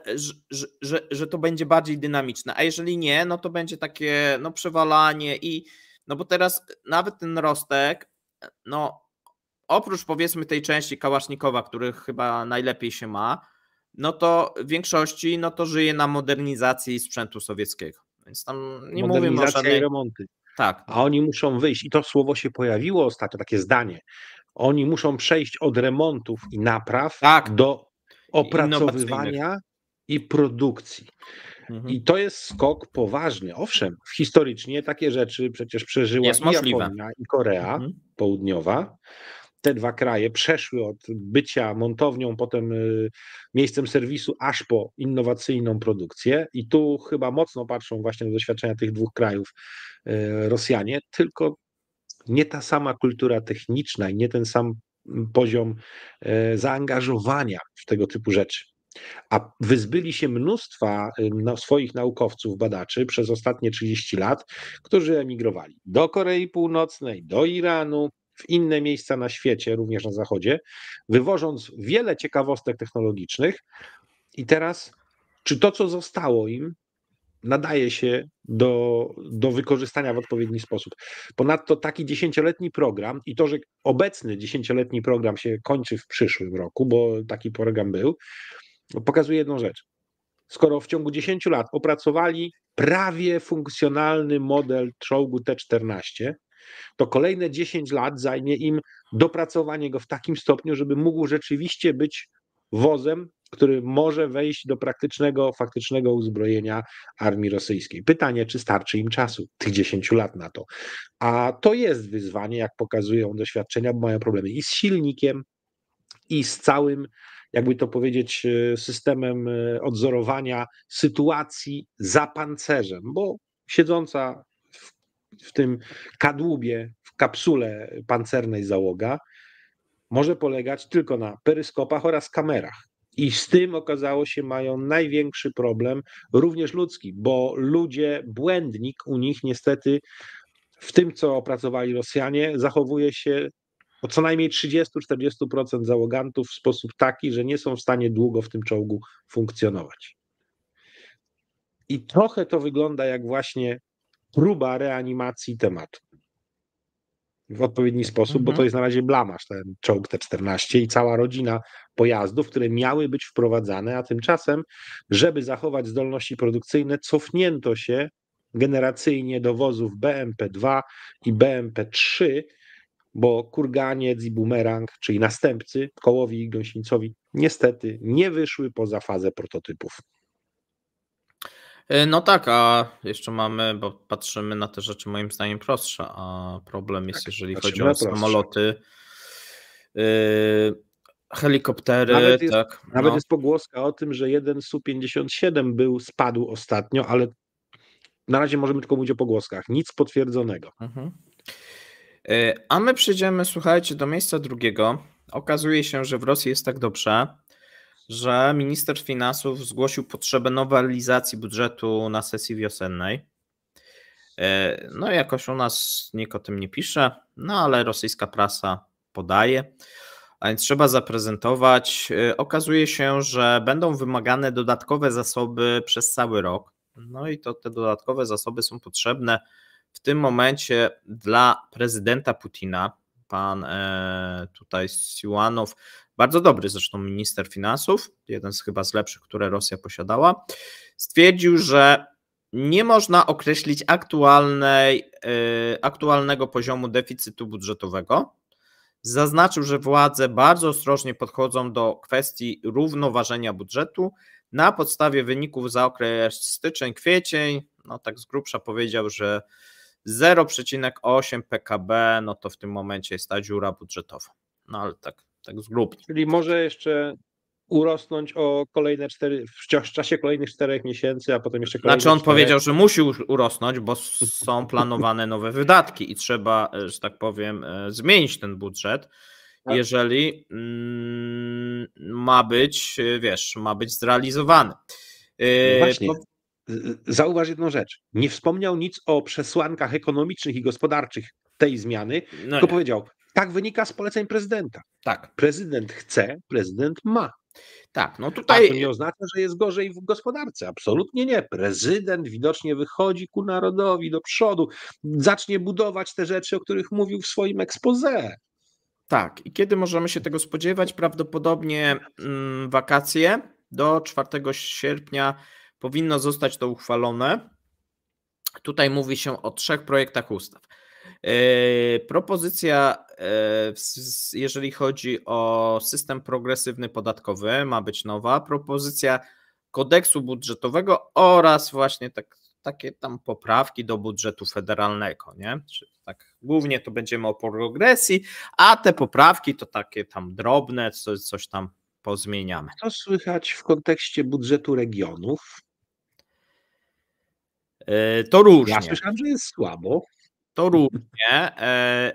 Speaker 1: że, że, że to będzie bardziej dynamiczne. A jeżeli nie, no to będzie takie no, przewalanie i no bo teraz nawet ten Rostek, no oprócz powiedzmy tej części kałasznikowa, których chyba najlepiej się ma, no to w większości no to żyje na modernizacji sprzętu sowieckiego. Więc tam nie mówimy o żadnej...
Speaker 2: remonty. Tak. A oni muszą wyjść, i to słowo się pojawiło ostatnio, takie zdanie. Oni muszą przejść od remontów i napraw tak. do opracowywania i produkcji. Mhm. I to jest skok poważny. Owszem, historycznie takie rzeczy przecież przeżyła jest i Japonia, możliwe. i Korea mhm. Południowa te dwa kraje przeszły od bycia montownią, potem y, miejscem serwisu, aż po innowacyjną produkcję. I tu chyba mocno patrzą właśnie na doświadczenia tych dwóch krajów y, Rosjanie, tylko nie ta sama kultura techniczna i nie ten sam mm, poziom y, zaangażowania w tego typu rzeczy. A wyzbyli się mnóstwa swoich naukowców, badaczy przez ostatnie 30 lat, którzy emigrowali do Korei Północnej, do Iranu, w inne miejsca na świecie, również na Zachodzie, wywożąc wiele ciekawostek technologicznych. I teraz, czy to, co zostało im, nadaje się do, do wykorzystania w odpowiedni sposób. Ponadto taki dziesięcioletni program i to, że obecny dziesięcioletni program się kończy w przyszłym roku, bo taki program był, pokazuje jedną rzecz. Skoro w ciągu 10 lat opracowali prawie funkcjonalny model czołgu T-14, to kolejne 10 lat zajmie im dopracowanie go w takim stopniu, żeby mógł rzeczywiście być wozem, który może wejść do praktycznego, faktycznego uzbrojenia armii rosyjskiej. Pytanie, czy starczy im czasu, tych 10 lat na to. A to jest wyzwanie, jak pokazują doświadczenia, bo mają problemy i z silnikiem, i z całym, jakby to powiedzieć, e, systemem e, odzorowania sytuacji za pancerzem, bo siedząca w tym kadłubie, w kapsule pancernej załoga może polegać tylko na peryskopach oraz kamerach. I z tym okazało się mają największy problem, również ludzki, bo ludzie, błędnik u nich niestety w tym, co opracowali Rosjanie, zachowuje się o co najmniej 30-40% załogantów w sposób taki, że nie są w stanie długo w tym czołgu funkcjonować. I trochę to wygląda jak właśnie próba reanimacji tematu w odpowiedni sposób, mhm. bo to jest na razie blamasz, ten czołg T-14 i cała rodzina pojazdów, które miały być wprowadzane, a tymczasem, żeby zachować zdolności produkcyjne, cofnięto się generacyjnie do wozów BMP-2 i BMP-3, bo kurganiec i bumerang, czyli następcy, kołowi i gąsienicowi, niestety nie wyszły poza fazę prototypów.
Speaker 1: E, no tak, a jeszcze mamy, bo patrzymy na te rzeczy moim zdaniem prostsze, a problem jest, tak, jeżeli chodzi o samoloty, yy, helikoptery. Nawet jest, tak, nawet no. jest
Speaker 2: pogłoska o tym, że jeden Su-57 był, spadł ostatnio, ale na razie możemy tylko mówić o pogłoskach. Nic potwierdzonego.
Speaker 1: Mhm. E, a my przejdziemy, słuchajcie, do miejsca drugiego. Okazuje się, że w Rosji jest tak dobrze, że minister finansów zgłosił potrzebę nowelizacji budżetu na sesji wiosennej. E, no jakoś u nas nikt o tym nie pisze, no ale rosyjska prasa podaje, a więc trzeba zaprezentować. E, okazuje się, że będą wymagane dodatkowe zasoby przez cały rok. No i to te dodatkowe zasoby są potrzebne w tym momencie dla prezydenta Putina. Pan e, tutaj Siłanow bardzo dobry zresztą minister finansów, jeden z chyba z lepszych, które Rosja posiadała, stwierdził, że nie można określić aktualnej, y, aktualnego poziomu deficytu budżetowego. Zaznaczył, że władze bardzo ostrożnie podchodzą do kwestii równoważenia budżetu na podstawie wyników za okres styczeń-kwiecień. No tak z grubsza powiedział, że 0,8 PKB, no to w tym momencie jest ta dziura budżetowa. No ale tak tak
Speaker 2: Czyli może jeszcze urosnąć o kolejne cztery, w czasie kolejnych czterech miesięcy, a potem jeszcze kolejne Znaczy on powiedział, że
Speaker 1: musi urosnąć, bo są planowane nowe wydatki i trzeba, e, że tak powiem, e, zmienić ten budżet, tak. jeżeli mm, ma być, e, wiesz, ma być zrealizowany. No zauważ jedną rzecz. Nie wspomniał nic o przesłankach ekonomicznych
Speaker 2: i gospodarczych tej zmiany, no tylko nie. powiedział, tak wynika z poleceń prezydenta. Tak. Prezydent chce, prezydent ma. Tak, no tutaj. A to nie oznacza, że jest gorzej w gospodarce. Absolutnie nie. Prezydent widocznie wychodzi ku narodowi do przodu, zacznie
Speaker 1: budować te rzeczy, o których mówił w swoim expose. Tak, i kiedy możemy się tego spodziewać? Prawdopodobnie mm, wakacje do 4 sierpnia powinno zostać to uchwalone. Tutaj mówi się o trzech projektach ustaw. Eee, propozycja, eee, jeżeli chodzi o system progresywny podatkowy, ma być nowa. Propozycja kodeksu budżetowego oraz właśnie tak, takie tam poprawki do budżetu federalnego, nie? Czyli tak głównie to będziemy o progresji, a te poprawki to takie tam drobne, coś, coś tam pozmieniamy.
Speaker 2: Co słychać w kontekście budżetu regionów?
Speaker 1: Eee, to różnie. Ja słyszałem, że jest słabo. To różnie e,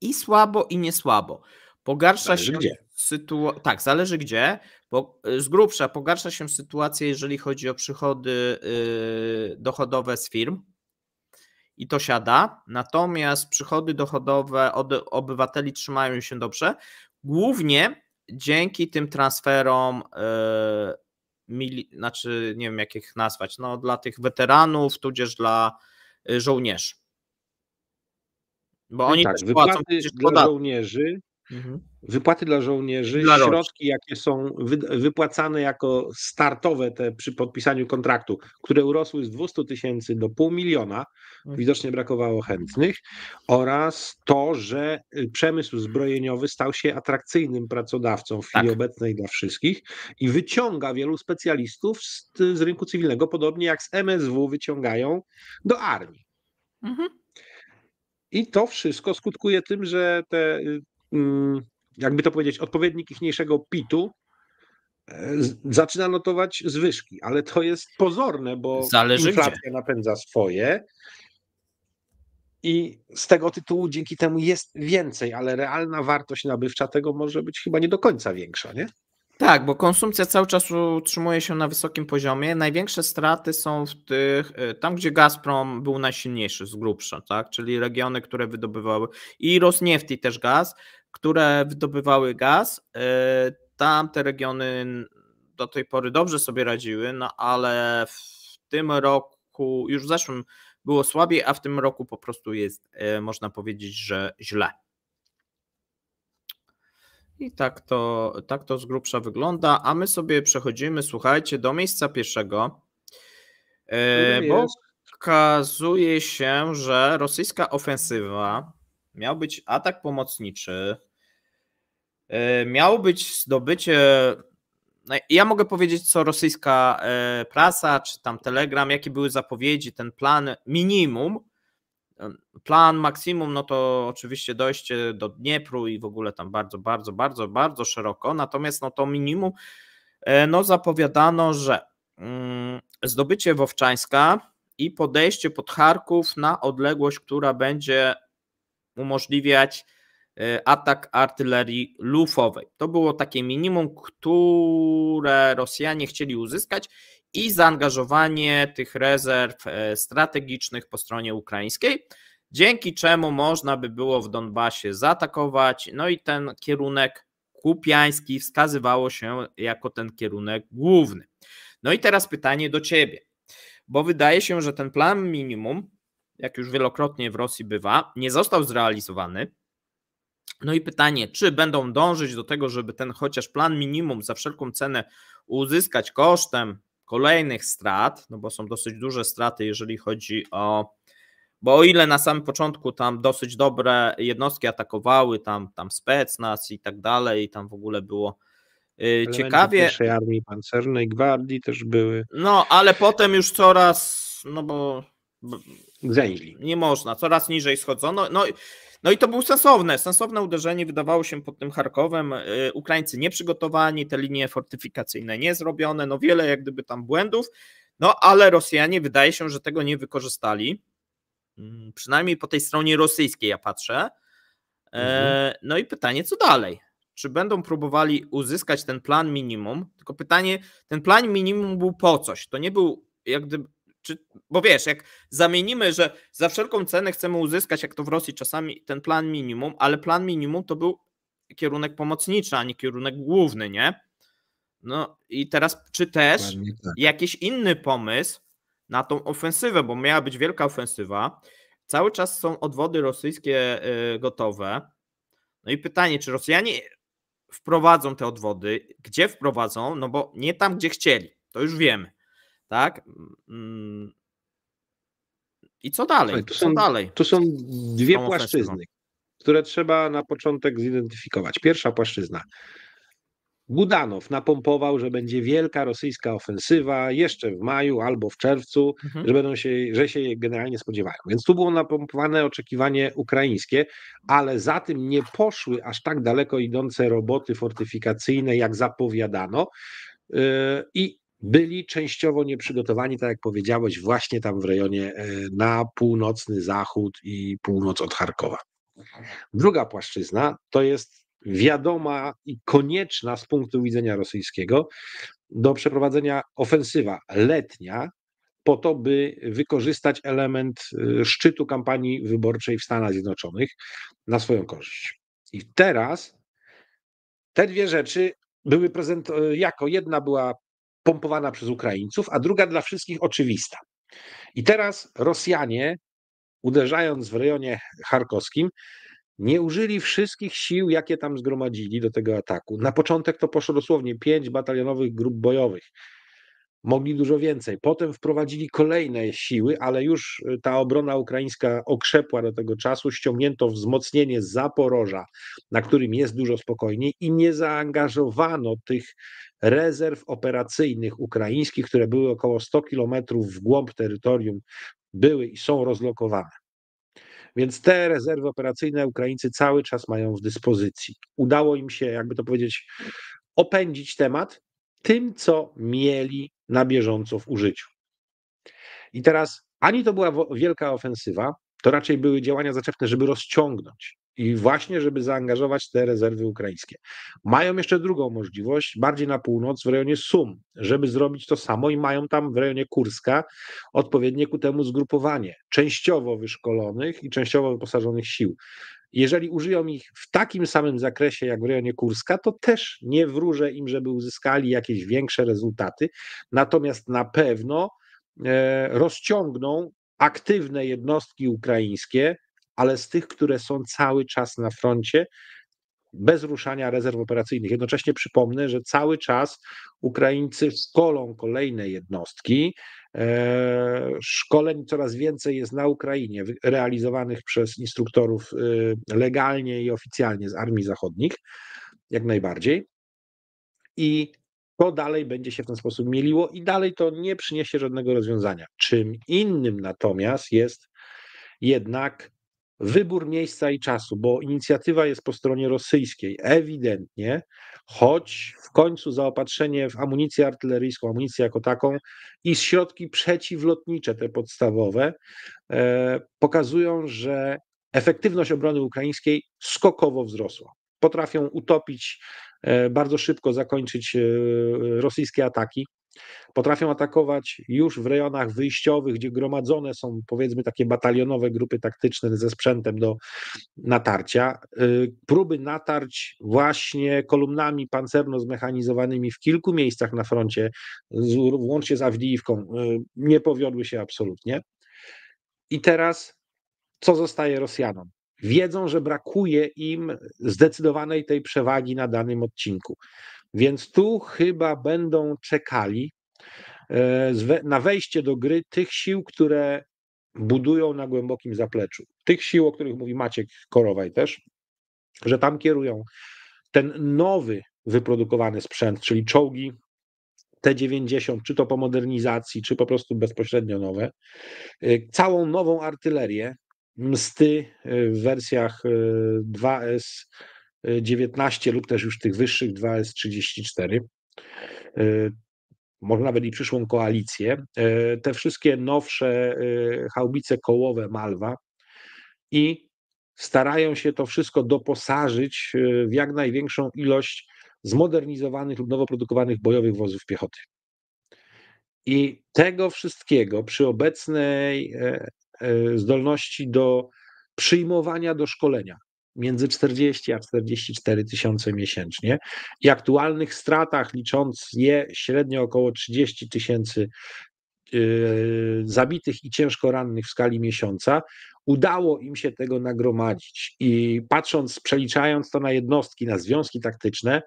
Speaker 1: i słabo, i niesłabo. Pogarsza zależy się sytuacja. Tak, zależy gdzie. Bo e, z grubsza pogarsza się sytuacja, jeżeli chodzi o przychody y, dochodowe z firm. I to siada. Natomiast przychody dochodowe od obywateli trzymają się dobrze. Głównie dzięki tym transferom e, mili, znaczy nie wiem jak ich nazwać, no dla tych weteranów, tudzież dla żołnierzy. Bo no oni tak, wypłaty dla
Speaker 2: żołnierzy,
Speaker 1: mhm. wypłaty
Speaker 2: dla żołnierzy, dla środki, rocznie. jakie są wypłacane jako startowe te przy podpisaniu kontraktu, które urosły z 200 tysięcy do pół miliona, mhm. widocznie brakowało chętnych, oraz to, że y, przemysł zbrojeniowy stał się atrakcyjnym pracodawcą w chwili tak. obecnej dla wszystkich i wyciąga wielu specjalistów z, z rynku cywilnego, podobnie jak z MSW wyciągają do armii. Mhm. I to wszystko skutkuje tym, że te, y, mm, jakby to powiedzieć, ichniejszego pit pitu e, zaczyna notować zwyżki, ale to jest pozorne, bo Zależy inflacja gdzie. napędza swoje. I z tego tytułu dzięki temu jest więcej, ale realna wartość nabywcza tego może być
Speaker 1: chyba nie do końca większa, nie? Tak, bo konsumpcja cały czas utrzymuje się na wysokim poziomie. Największe straty są w tych, y, tam gdzie Gazprom był najsilniejszy z grubsza, tak? czyli regiony, które wydobywały i Rosniefti też gaz, które wydobywały gaz. Y, tam te regiony do tej pory dobrze sobie radziły, no ale w tym roku, już w zeszłym było słabiej, a w tym roku po prostu jest, y, można powiedzieć, że źle. I tak to, tak to z grubsza wygląda, a my sobie przechodzimy, słuchajcie, do miejsca pierwszego, e, bo okazuje się, że rosyjska ofensywa miał być atak pomocniczy, e, miał być zdobycie no, ja mogę powiedzieć, co rosyjska e, prasa, czy tam Telegram, jakie były zapowiedzi, ten plan minimum, Plan maksimum, no to oczywiście dojście do Dniepru i w ogóle tam bardzo, bardzo, bardzo, bardzo szeroko. Natomiast no to minimum, e, no zapowiadano, że mm, zdobycie Wowczańska i podejście pod Charków na odległość, która będzie umożliwiać e, atak artylerii lufowej. To było takie minimum, które Rosjanie chcieli uzyskać i zaangażowanie tych rezerw e, strategicznych po stronie ukraińskiej, dzięki czemu można by było w Donbasie zaatakować. No i ten kierunek kupiański wskazywało się jako ten kierunek główny. No i teraz pytanie do ciebie, bo wydaje się, że ten plan minimum, jak już wielokrotnie w Rosji bywa, nie został zrealizowany. No i pytanie, czy będą dążyć do tego, żeby ten chociaż plan minimum za wszelką cenę uzyskać kosztem kolejnych strat, no bo są dosyć duże straty, jeżeli chodzi o. Bo o ile na samym początku tam dosyć dobre jednostki atakowały, tam, tam specnaz i tak dalej, tam w ogóle było y, Elementy ciekawie. pierwszej
Speaker 2: armii pancernej, gwardii też były.
Speaker 1: No, ale potem już coraz, no bo. Zajęli. Nie można, coraz niżej schodzono. No, no i to było sensowne, sensowne uderzenie wydawało się pod tym Charkowem. E, Ukraińcy nieprzygotowani, te linie fortyfikacyjne niezrobione, no wiele jak gdyby tam błędów, no ale Rosjanie wydaje się, że tego nie wykorzystali. Mm, przynajmniej po tej stronie rosyjskiej ja patrzę. E, mhm. No i pytanie, co dalej? Czy będą próbowali uzyskać ten plan minimum? Tylko pytanie, ten plan minimum był po coś. To nie był jak gdyby czy, bo wiesz, jak zamienimy, że za wszelką cenę chcemy uzyskać, jak to w Rosji czasami, ten plan minimum, ale plan minimum to był kierunek pomocniczy, a nie kierunek główny, nie? No i teraz, czy też tak. jakiś inny pomysł na tą ofensywę, bo miała być wielka ofensywa, cały czas są odwody rosyjskie y, gotowe. No i pytanie, czy Rosjanie wprowadzą te odwody? Gdzie wprowadzą? No bo nie tam, gdzie chcieli, to już wiemy tak? Mm, mm. I co dalej? Słuchaj, tu, co są, dalej? tu są
Speaker 2: dwie płaszczyzny, które trzeba na początek zidentyfikować. Pierwsza płaszczyzna. Budanow napompował, że będzie wielka rosyjska ofensywa jeszcze w maju albo w czerwcu, mhm. że będą się, że się generalnie spodziewają. Więc tu było napompowane oczekiwanie ukraińskie, ale za tym nie poszły aż tak daleko idące roboty fortyfikacyjne, jak zapowiadano. Yy, I byli częściowo nieprzygotowani, tak jak powiedziałeś, właśnie tam w rejonie e, na północny zachód i północ od Charkowa. Druga płaszczyzna to jest wiadoma i konieczna z punktu widzenia rosyjskiego do przeprowadzenia ofensywa letnia, po to, by wykorzystać element e, szczytu kampanii wyborczej w Stanach Zjednoczonych na swoją korzyść. I teraz te dwie rzeczy były prezent e, jako jedna była pompowana przez Ukraińców, a druga dla wszystkich oczywista. I teraz Rosjanie, uderzając w rejonie charkowskim, nie użyli wszystkich sił, jakie tam zgromadzili do tego ataku. Na początek to poszło dosłownie pięć batalionowych grup bojowych mogli dużo więcej. Potem wprowadzili kolejne siły, ale już y, ta obrona ukraińska okrzepła do tego czasu, ściągnięto wzmocnienie Zaporoża, na którym jest dużo spokojniej i nie zaangażowano tych rezerw operacyjnych ukraińskich, które były około 100 kilometrów w głąb terytorium, były i są rozlokowane. Więc te rezerwy operacyjne Ukraińcy cały czas mają w dyspozycji. Udało im się, jakby to powiedzieć, opędzić temat, tym, co mieli na bieżąco w użyciu. I teraz ani to była wielka ofensywa, to raczej były działania zaczepne, żeby rozciągnąć i właśnie, żeby zaangażować te rezerwy ukraińskie. Mają jeszcze drugą możliwość, bardziej na północ, w rejonie Sum, żeby zrobić to samo i mają tam w rejonie Kurska odpowiednie ku temu zgrupowanie częściowo wyszkolonych i częściowo wyposażonych sił. Jeżeli użyją ich w takim samym zakresie jak w rejonie Kurska, to też nie wróżę im, żeby uzyskali jakieś większe rezultaty, natomiast na pewno e, rozciągną aktywne jednostki ukraińskie, ale z tych, które są cały czas na froncie, bez ruszania rezerw operacyjnych. Jednocześnie przypomnę, że cały czas Ukraińcy szkolą kolejne jednostki, E, szkoleń coraz więcej jest na Ukrainie, realizowanych przez instruktorów y, legalnie i oficjalnie z armii zachodnich, jak najbardziej. I to dalej będzie się w ten sposób mieliło i dalej to nie przyniesie żadnego rozwiązania. Czym innym natomiast jest jednak wybór miejsca i czasu, bo inicjatywa jest po stronie rosyjskiej, ewidentnie, choć w końcu zaopatrzenie w amunicję artyleryjską, amunicję jako taką i środki przeciwlotnicze, te podstawowe, e, pokazują, że efektywność obrony ukraińskiej skokowo wzrosła. Potrafią utopić, e, bardzo szybko zakończyć e, rosyjskie ataki, Potrafią atakować już w rejonach wyjściowych, gdzie gromadzone są powiedzmy takie batalionowe grupy taktyczne ze sprzętem do natarcia. Y, próby natarć właśnie kolumnami pancerno-zmechanizowanymi w kilku miejscach na froncie, łącznie z Awdijiwką, y, nie powiodły się absolutnie. I teraz co zostaje Rosjanom? Wiedzą, że brakuje im zdecydowanej tej przewagi na danym odcinku. Więc tu chyba będą czekali e, na wejście do gry tych sił, które budują na głębokim zapleczu. Tych sił, o których mówi Maciek Korowaj też, że tam kierują ten nowy wyprodukowany sprzęt, czyli czołgi T-90, czy to po modernizacji, czy po prostu bezpośrednio nowe, e, całą nową artylerię, msty e, w wersjach 2S, 19 lub też już tych wyższych 2S34 e, może nawet i przyszłą koalicję. E, te wszystkie nowsze chałbice e, kołowe Malwa i starają się to wszystko doposażyć w jak największą ilość zmodernizowanych lub nowo produkowanych bojowych wozów piechoty. I tego wszystkiego przy obecnej zdolności do przyjmowania do szkolenia, między 40 a 44 tysiące miesięcznie i aktualnych stratach, licząc je średnio około 30 tysięcy yy, zabitych i ciężko rannych w skali miesiąca, udało im się tego nagromadzić. I patrząc, przeliczając to na jednostki, na związki taktyczne,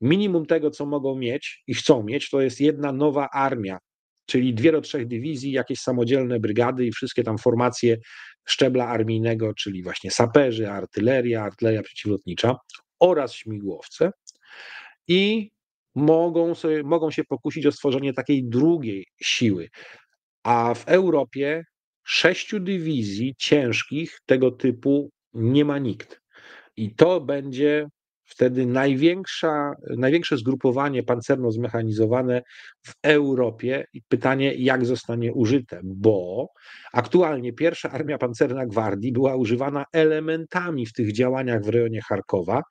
Speaker 2: minimum tego, co mogą mieć i chcą mieć, to jest jedna nowa armia, czyli dwie do trzech dywizji, jakieś samodzielne brygady i wszystkie tam formacje szczebla armijnego, czyli właśnie saperzy, artyleria, artyleria przeciwlotnicza oraz śmigłowce i mogą, sobie, mogą się pokusić o stworzenie takiej drugiej siły. A w Europie sześciu dywizji ciężkich tego typu nie ma nikt. I to będzie wtedy największa, największe zgrupowanie pancerno-zmechanizowane w Europie i pytanie, jak zostanie użyte, bo aktualnie pierwsza armia pancerna gwardii była używana elementami w tych działaniach w rejonie Charkowa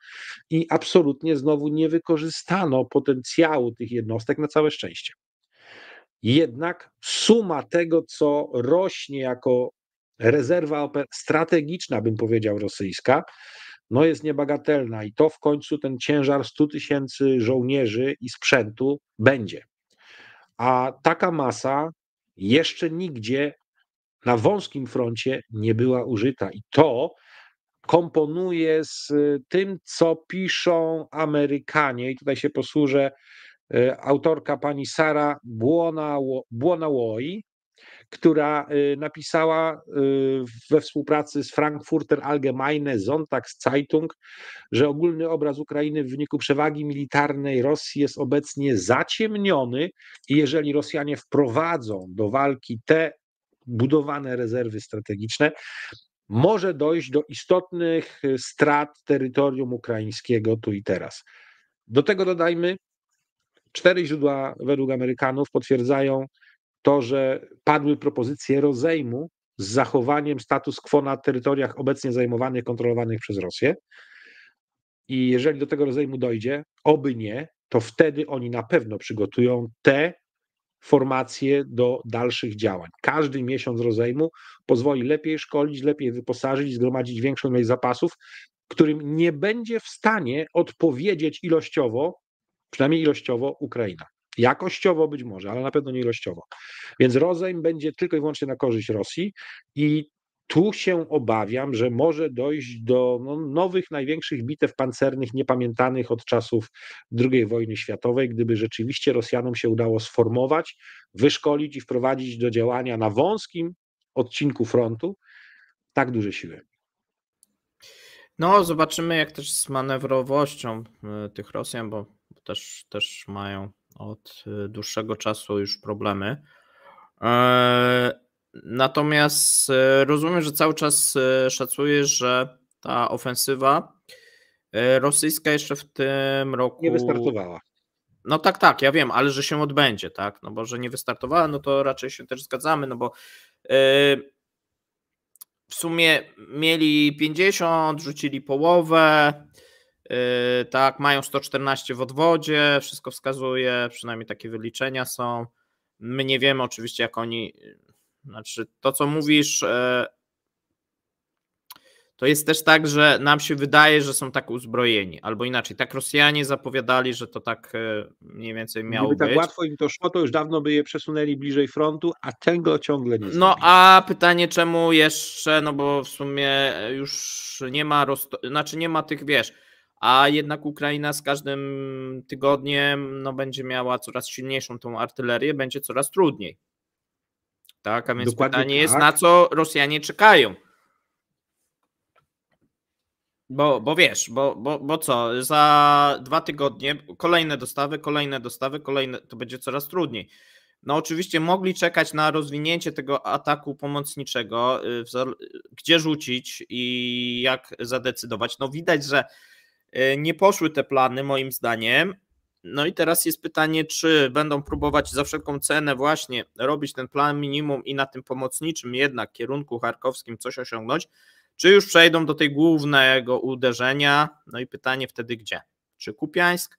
Speaker 2: i absolutnie znowu nie wykorzystano potencjału tych jednostek na całe szczęście. Jednak suma tego, co rośnie jako rezerwa strategiczna, bym powiedział, rosyjska, no jest niebagatelna i to w końcu ten ciężar 100 tysięcy żołnierzy i sprzętu będzie. A taka masa jeszcze nigdzie na wąskim froncie nie była użyta i to komponuje z y, tym, co piszą Amerykanie, i tutaj się posłużę y, autorka pani Sara Błona, która y, napisała y, we współpracy z Frankfurter Allgemeine Sonntagszeitung, że ogólny obraz Ukrainy w wyniku przewagi militarnej Rosji jest obecnie zaciemniony i jeżeli Rosjanie wprowadzą do walki te budowane rezerwy strategiczne, może dojść do istotnych y, strat terytorium ukraińskiego tu i teraz. Do tego dodajmy, cztery źródła według Amerykanów potwierdzają to, że padły propozycje rozejmu z zachowaniem status quo na terytoriach obecnie zajmowanych, kontrolowanych przez Rosję. I jeżeli do tego rozejmu dojdzie, oby nie, to wtedy oni na pewno przygotują te formacje do dalszych działań. Każdy miesiąc rozejmu pozwoli lepiej szkolić, lepiej wyposażyć, zgromadzić większą ilość zapasów, którym nie będzie w stanie odpowiedzieć ilościowo, przynajmniej ilościowo, Ukraina. Jakościowo być może, ale na pewno nie ilościowo. Więc rozejm będzie tylko i wyłącznie na korzyść Rosji i tu się obawiam, że może dojść do no, nowych, największych bitew pancernych, niepamiętanych od czasów II wojny światowej, gdyby rzeczywiście Rosjanom się udało sformować, wyszkolić i wprowadzić do działania na wąskim odcinku frontu tak duże siły.
Speaker 1: No, zobaczymy, jak też z manewrowością y, tych Rosjan, bo też, też mają od y, dłuższego czasu już problemy. E, natomiast e, rozumiem, że cały czas e, szacuję, że ta ofensywa rosyjska jeszcze w tym roku. Nie wystartowała. No tak, tak, ja wiem, ale że się odbędzie, tak? No bo że nie wystartowała, no to raczej się też zgadzamy, no bo w sumie mieli 50, rzucili połowę. Yy, tak, mają 114 w odwodzie, wszystko wskazuje, przynajmniej takie wyliczenia są. My nie wiemy oczywiście, jak oni. Yy, znaczy, to co mówisz, yy, to jest też tak, że nam się wydaje, że są tak uzbrojeni, albo inaczej, tak Rosjanie zapowiadali, że to tak mniej więcej miało Gdyby tak być. tak
Speaker 2: łatwo im to szło, to już dawno by je przesunęli bliżej frontu, a tego ciągle nie No zrobi.
Speaker 1: a pytanie czemu jeszcze, no bo w sumie już nie ma, znaczy nie ma tych, wiesz, a jednak Ukraina z każdym tygodniem no, będzie miała coraz silniejszą tą artylerię, będzie coraz trudniej. Tak, a więc Dokładnie pytanie tak. jest, na co Rosjanie czekają? Bo, bo wiesz, bo, bo, bo co, za dwa tygodnie kolejne dostawy, kolejne dostawy, kolejne, to będzie coraz trudniej. No oczywiście mogli czekać na rozwinięcie tego ataku pomocniczego, y, gdzie rzucić i jak zadecydować. No widać, że E, nie poszły te plany, moim zdaniem. No i teraz jest pytanie, czy będą próbować za wszelką cenę właśnie robić ten plan minimum i na tym pomocniczym jednak kierunku charkowskim coś osiągnąć, czy już przejdą do tej głównego uderzenia. No i pytanie wtedy gdzie? Czy Kupiańsk?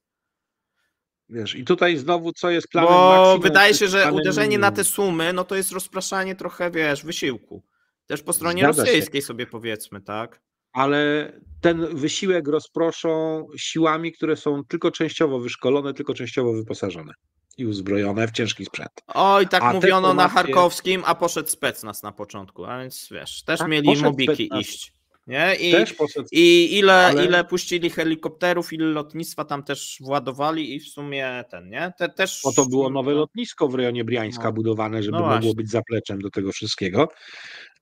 Speaker 1: Wiesz, i tutaj znowu co jest planem Bo maksimum, wydaje się, że uderzenie minimum. na te sumy, no to jest rozpraszanie trochę, wiesz, wysiłku. Też po stronie Zgadza rosyjskiej się. sobie powiedzmy, tak? ale
Speaker 2: ten wysiłek rozproszą siłami, które są tylko częściowo wyszkolone, tylko częściowo wyposażone i uzbrojone w ciężki sprzęt.
Speaker 1: Oj, tak a mówiono na Charkowskim, a poszedł specnaz na początku, a więc wiesz, też tak, mieli mobiki iść. Nie? I, poszedł, i ile, ale... ile puścili helikopterów, ile lotnictwa tam też władowali i w sumie ten, nie? Te, też...
Speaker 2: Bo to było no, nowe no. lotnisko w rejonie Briańska no. budowane, żeby no mogło być zapleczem do tego wszystkiego.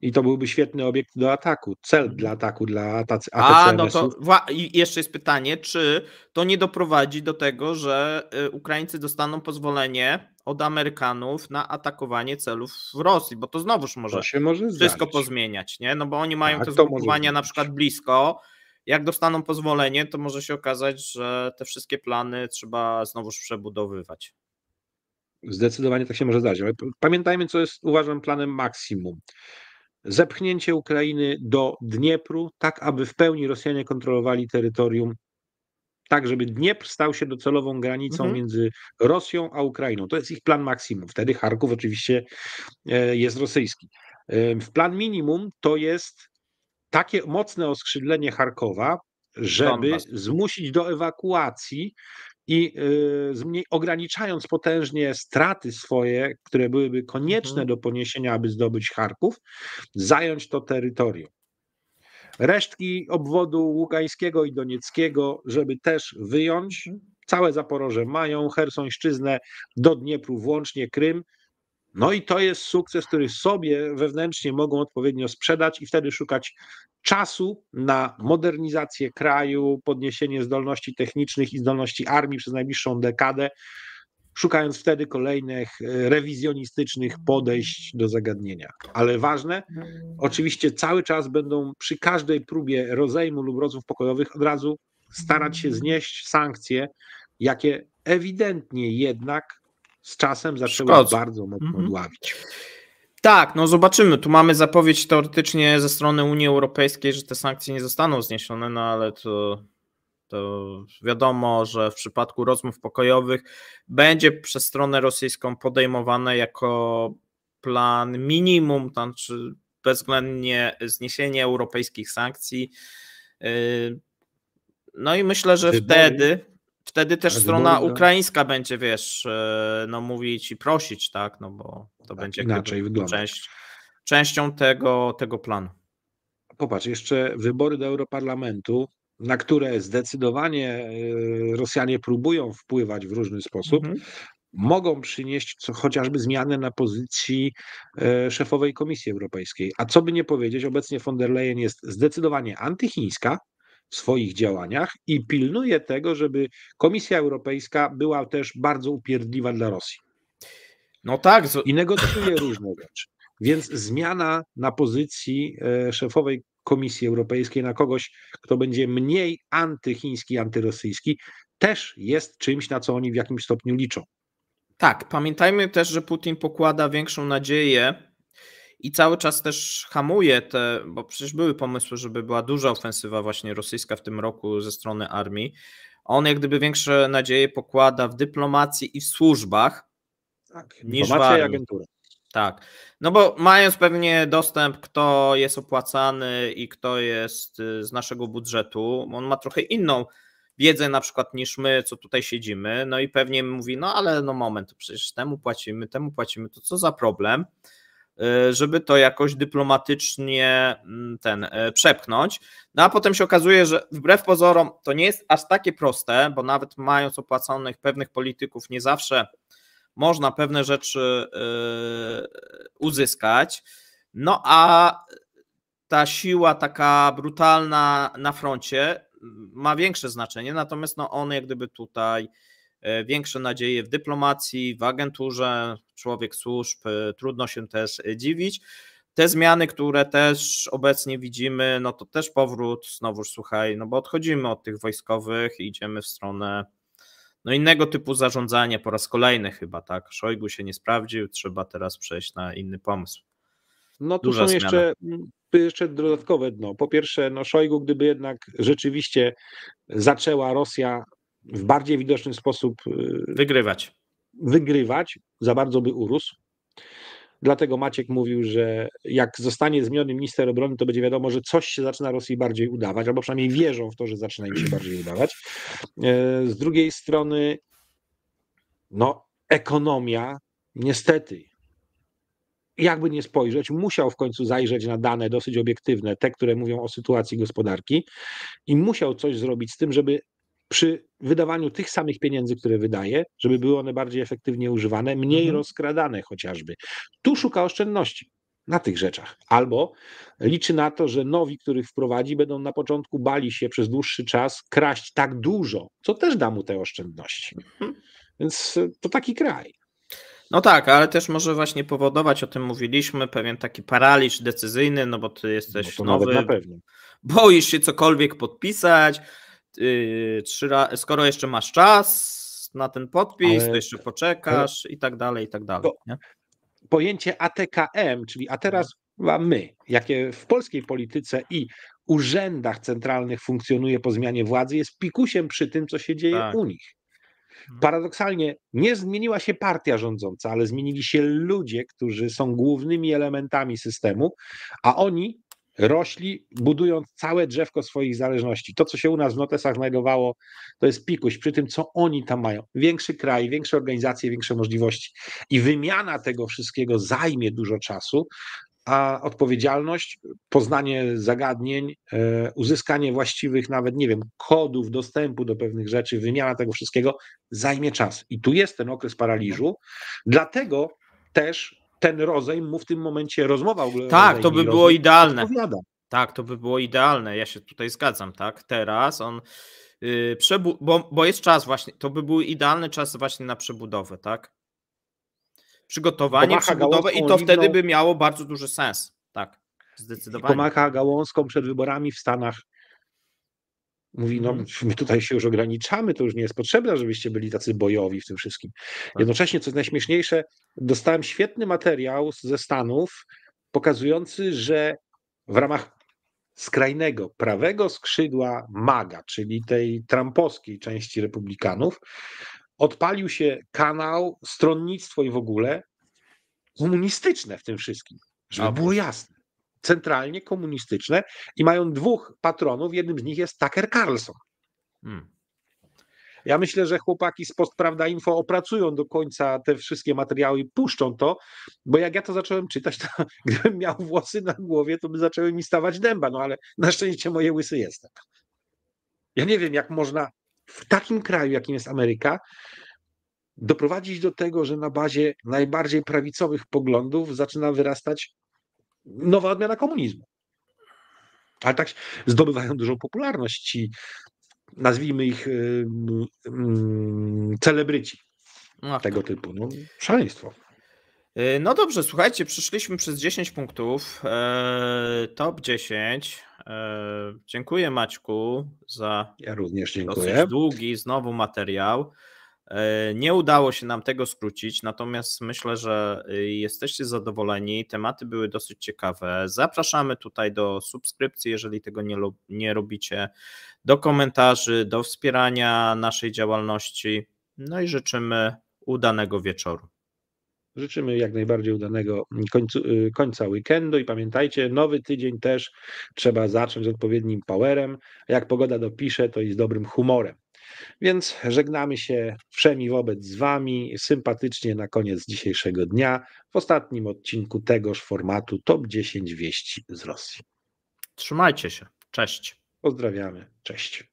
Speaker 2: I to byłby świetny obiekt do ataku, cel dla mhm. ataku dla ATC. A, no to
Speaker 1: i jeszcze jest pytanie, czy to nie doprowadzi do tego, że y, Ukraińcy dostaną pozwolenie od Amerykanów na atakowanie celów w Rosji, bo to znowuż może, to może wszystko pozmieniać, nie? No bo oni mają tak, te zgrupowania na przykład blisko, jak dostaną pozwolenie, to może się okazać, że te wszystkie plany trzeba znowuż przebudowywać.
Speaker 2: Zdecydowanie tak się może zdarzyć, pamiętajmy, co jest uważam planem maksimum zepchnięcie Ukrainy do Dniepru, tak aby w pełni Rosjanie kontrolowali terytorium, tak żeby Dniepr stał się docelową granicą mhm. między Rosją a Ukrainą. To jest ich plan maksimum. Wtedy Charków oczywiście e, jest rosyjski. E, w plan minimum to jest takie mocne oskrzydlenie Charkowa, żeby zmusić do ewakuacji i y, ograniczając potężnie straty swoje, które byłyby konieczne mhm. do poniesienia, aby zdobyć Charków, zająć to terytorium. Resztki obwodu Ługańskiego i Donieckiego, żeby też wyjąć. Mhm. Całe Zaporoże mają, Hersońszczyznę do Dniepru włącznie, Krym no i to jest sukces, który sobie wewnętrznie mogą odpowiednio sprzedać i wtedy szukać czasu na modernizację kraju, podniesienie zdolności technicznych i zdolności armii przez najbliższą dekadę, szukając wtedy kolejnych e, rewizjonistycznych podejść do zagadnienia. Ale ważne, oczywiście cały czas będą przy każdej próbie rozejmu lub rozmów pokojowych od razu starać się znieść sankcje, jakie ewidentnie jednak z czasem zaczęły Szkodzą. bardzo mocno mhm.
Speaker 1: dławić. Tak, no zobaczymy. Tu mamy zapowiedź teoretycznie ze strony Unii Europejskiej, że te sankcje nie zostaną zniesione, no ale to, to wiadomo, że w przypadku rozmów pokojowych będzie przez stronę rosyjską podejmowane jako plan minimum, tam, czy bezwzględnie zniesienie europejskich sankcji. Y, no i myślę, że wtedy Wtedy też Ale strona ukraińska będzie, wiesz, e, no mówić i prosić, tak, no bo to tak, będzie inaczej Część, częścią tego, tego planu. Popatrz,
Speaker 2: jeszcze wybory do Europarlamentu, na które zdecydowanie e, Rosjanie próbują wpływać w różny sposób, mhm. mogą przynieść co, chociażby zmianę na pozycji e, szefowej Komisji Europejskiej. A co by nie powiedzieć, obecnie von der Leyen jest zdecydowanie antychińska, w swoich działaniach i pilnuje tego, żeby Komisja Europejska była też bardzo upierdliwa dla Rosji. No tak. I negocjuje różne rzeczy. Więc zmiana na pozycji e, szefowej Komisji Europejskiej na kogoś, kto będzie mniej antychiński, antyrosyjski, też
Speaker 1: jest czymś, na co oni w jakimś stopniu liczą. Tak, pamiętajmy też, że Putin pokłada większą nadzieję i cały czas też hamuje te, bo przecież były pomysły, żeby była duża ofensywa właśnie rosyjska w tym roku ze strony armii. On jak gdyby większe nadzieje pokłada w dyplomacji i w służbach tak, niż w armii. i Tak, no bo mając pewnie dostęp, kto jest opłacany i kto jest y, z naszego budżetu, on ma trochę inną wiedzę na przykład niż my, co tutaj siedzimy, no i pewnie mówi, no ale no moment, przecież temu płacimy, temu płacimy, to co za problem? E, żeby to jakoś dyplomatycznie mm, ten e, przepchnąć. No a potem się okazuje, że wbrew pozorom to nie jest aż takie proste, bo nawet mając opłaconych pewnych polityków, nie zawsze można pewne rzeczy e, uzyskać. No a ta siła taka brutalna na froncie ma większe znaczenie, natomiast no on jak gdyby tutaj E, większe nadzieje w dyplomacji, w agenturze, człowiek służb, e, trudno się też dziwić. Te zmiany, które też obecnie widzimy, no to też powrót, znowuż słuchaj, no bo odchodzimy od tych wojskowych i idziemy w stronę no innego typu zarządzania po raz kolejny chyba, tak? Szojgu się nie sprawdził, trzeba teraz przejść na inny pomysł.
Speaker 2: No tu Duża są jeszcze, jeszcze dodatkowe dno. Po pierwsze, no Szojgu, gdyby jednak rzeczywiście zaczęła Rosja w bardziej widoczny sposób y, wygrywać. Wygrywać, za bardzo by urósł. Dlatego Maciek mówił, że jak zostanie zmieniony minister obrony, to będzie wiadomo, że coś się zaczyna Rosji bardziej udawać, albo przynajmniej wierzą w to, że zaczyna im się bardziej udawać. E, z drugiej strony, no, ekonomia, niestety, jakby nie spojrzeć, musiał w końcu zajrzeć na dane dosyć obiektywne, te, które mówią o sytuacji gospodarki, i musiał coś zrobić z tym, żeby przy wydawaniu tych samych pieniędzy, które wydaje, żeby były one bardziej efektywnie używane, mniej mhm. rozkradane chociażby. Tu szuka oszczędności na tych rzeczach. Albo liczy na to, że nowi, których wprowadzi, będą na początku bali się przez dłuższy czas kraść tak dużo, co też da mu te oszczędności. Mhm.
Speaker 1: Więc e, to taki kraj. No tak, ale też może właśnie powodować, o tym mówiliśmy, pewien taki paraliż decyzyjny, no bo ty no jesteś no nowy. Boisz się cokolwiek podpisać, yy, trzy ra- skoro jeszcze masz czas na ten podpis, ale... to jeszcze poczekasz ale... i tak dalej, i tak dalej.
Speaker 2: pojęcie ATKM, czyli a teraz mhm. my, jakie w polskiej polityce i urzędach centralnych funkcjonuje po zmianie władzy, jest pikusiem przy tym, co się dzieje tak. u nich. Mhm. Paradoksalnie nie zmieniła się partia rządząca, ale zmienili się ludzie, którzy są głównymi elementami systemu, a oni rośli, budując całe drzewko swoich zależności. To, co się u nas w notesach znajdowało, to jest pikuś przy tym, co oni tam mają. Większy kraj, większe organizacje, większe możliwości. I wymiana tego wszystkiego zajmie dużo czasu, a odpowiedzialność, poznanie zagadnień, e, uzyskanie właściwych nawet, nie wiem, kodów dostępu do pewnych rzeczy, wymiana tego wszystkiego zajmie czas. I tu jest ten okres paraliżu. Dlatego też ten rozejm mu w tym momencie rozmowa w ogóle. Tak, to by było idealne. Odpowiada.
Speaker 1: Tak, to by było idealne. Ja się tutaj zgadzam, tak? Teraz on yy, przebu- bo, bo jest czas właśnie, to by był idealny czas właśnie na przebudowę, tak? Przygotowanie, przebudowę i to wtedy by miało bardzo duży sens, tak? Zdecydowanie. Pomacha
Speaker 2: gałązką przed wyborami w Stanach Mówi, no mhm. my tutaj się już ograniczamy, to już nie jest potrzebne, żebyście byli tacy bojowi w tym wszystkim. Tak. Jednocześnie, co jest najśmieszniejsze, dostałem świetny materiał ze Stanów pokazujący, że w ramach skrajnego prawego skrzydła MAGA, czyli tej trumpowskiej części republikanów, odpalił się kanał, stronnictwo i w ogóle komunistyczne w tym wszystkim, żeby było jasne centralnie komunistyczne i mają dwóch patronów, jednym z nich jest Tucker Carlson. Hmm. Ja myślę, że chłopaki z Postprawda Info opracują do końca te wszystkie materiały i puszczą to, bo jak ja to zacząłem czytać, to gdybym miał włosy na głowie, to by zaczęły mi stawać dęba, no ale na szczęście moje łysy jestem. Ja nie wiem, jak można w takim kraju, jakim jest Ameryka, doprowadzić do tego, że na bazie najbardziej prawicowych poglądów zaczyna wyrastać nowa odmiana komunizmu. Ale tak zdobywają dużą popularność ci, nazwijmy ich, y, mm, mm, celebryci no tak. tego tak. typu. No, szaleństwo.
Speaker 1: Y, no dobrze, słuchajcie, przyszliśmy przez 10 punktów. E, top 10. E, dziękuję Maćku za. Ja również dziękuję. Dosyć długi znowu materiał. E, nie udało się nam tego skrócić, natomiast myślę, że y, jesteście zadowoleni. Tematy były dosyć ciekawe. Zapraszamy tutaj do subskrypcji, jeżeli tego nie, nie robicie, do komentarzy, do wspierania naszej działalności. No i życzymy udanego wieczoru.
Speaker 2: Życzymy jak najbardziej udanego końcu, y, końca weekendu i pamiętajcie, nowy tydzień też trzeba zacząć z odpowiednim powerem. Jak pogoda dopisze, to i z dobrym humorem. Więc żegnamy się wszemi wobec z Wami sympatycznie na koniec dzisiejszego dnia w ostatnim odcinku tegoż formatu Top 10 wieści z Rosji. Trzymajcie się. Cześć. Pozdrawiamy. Cześć.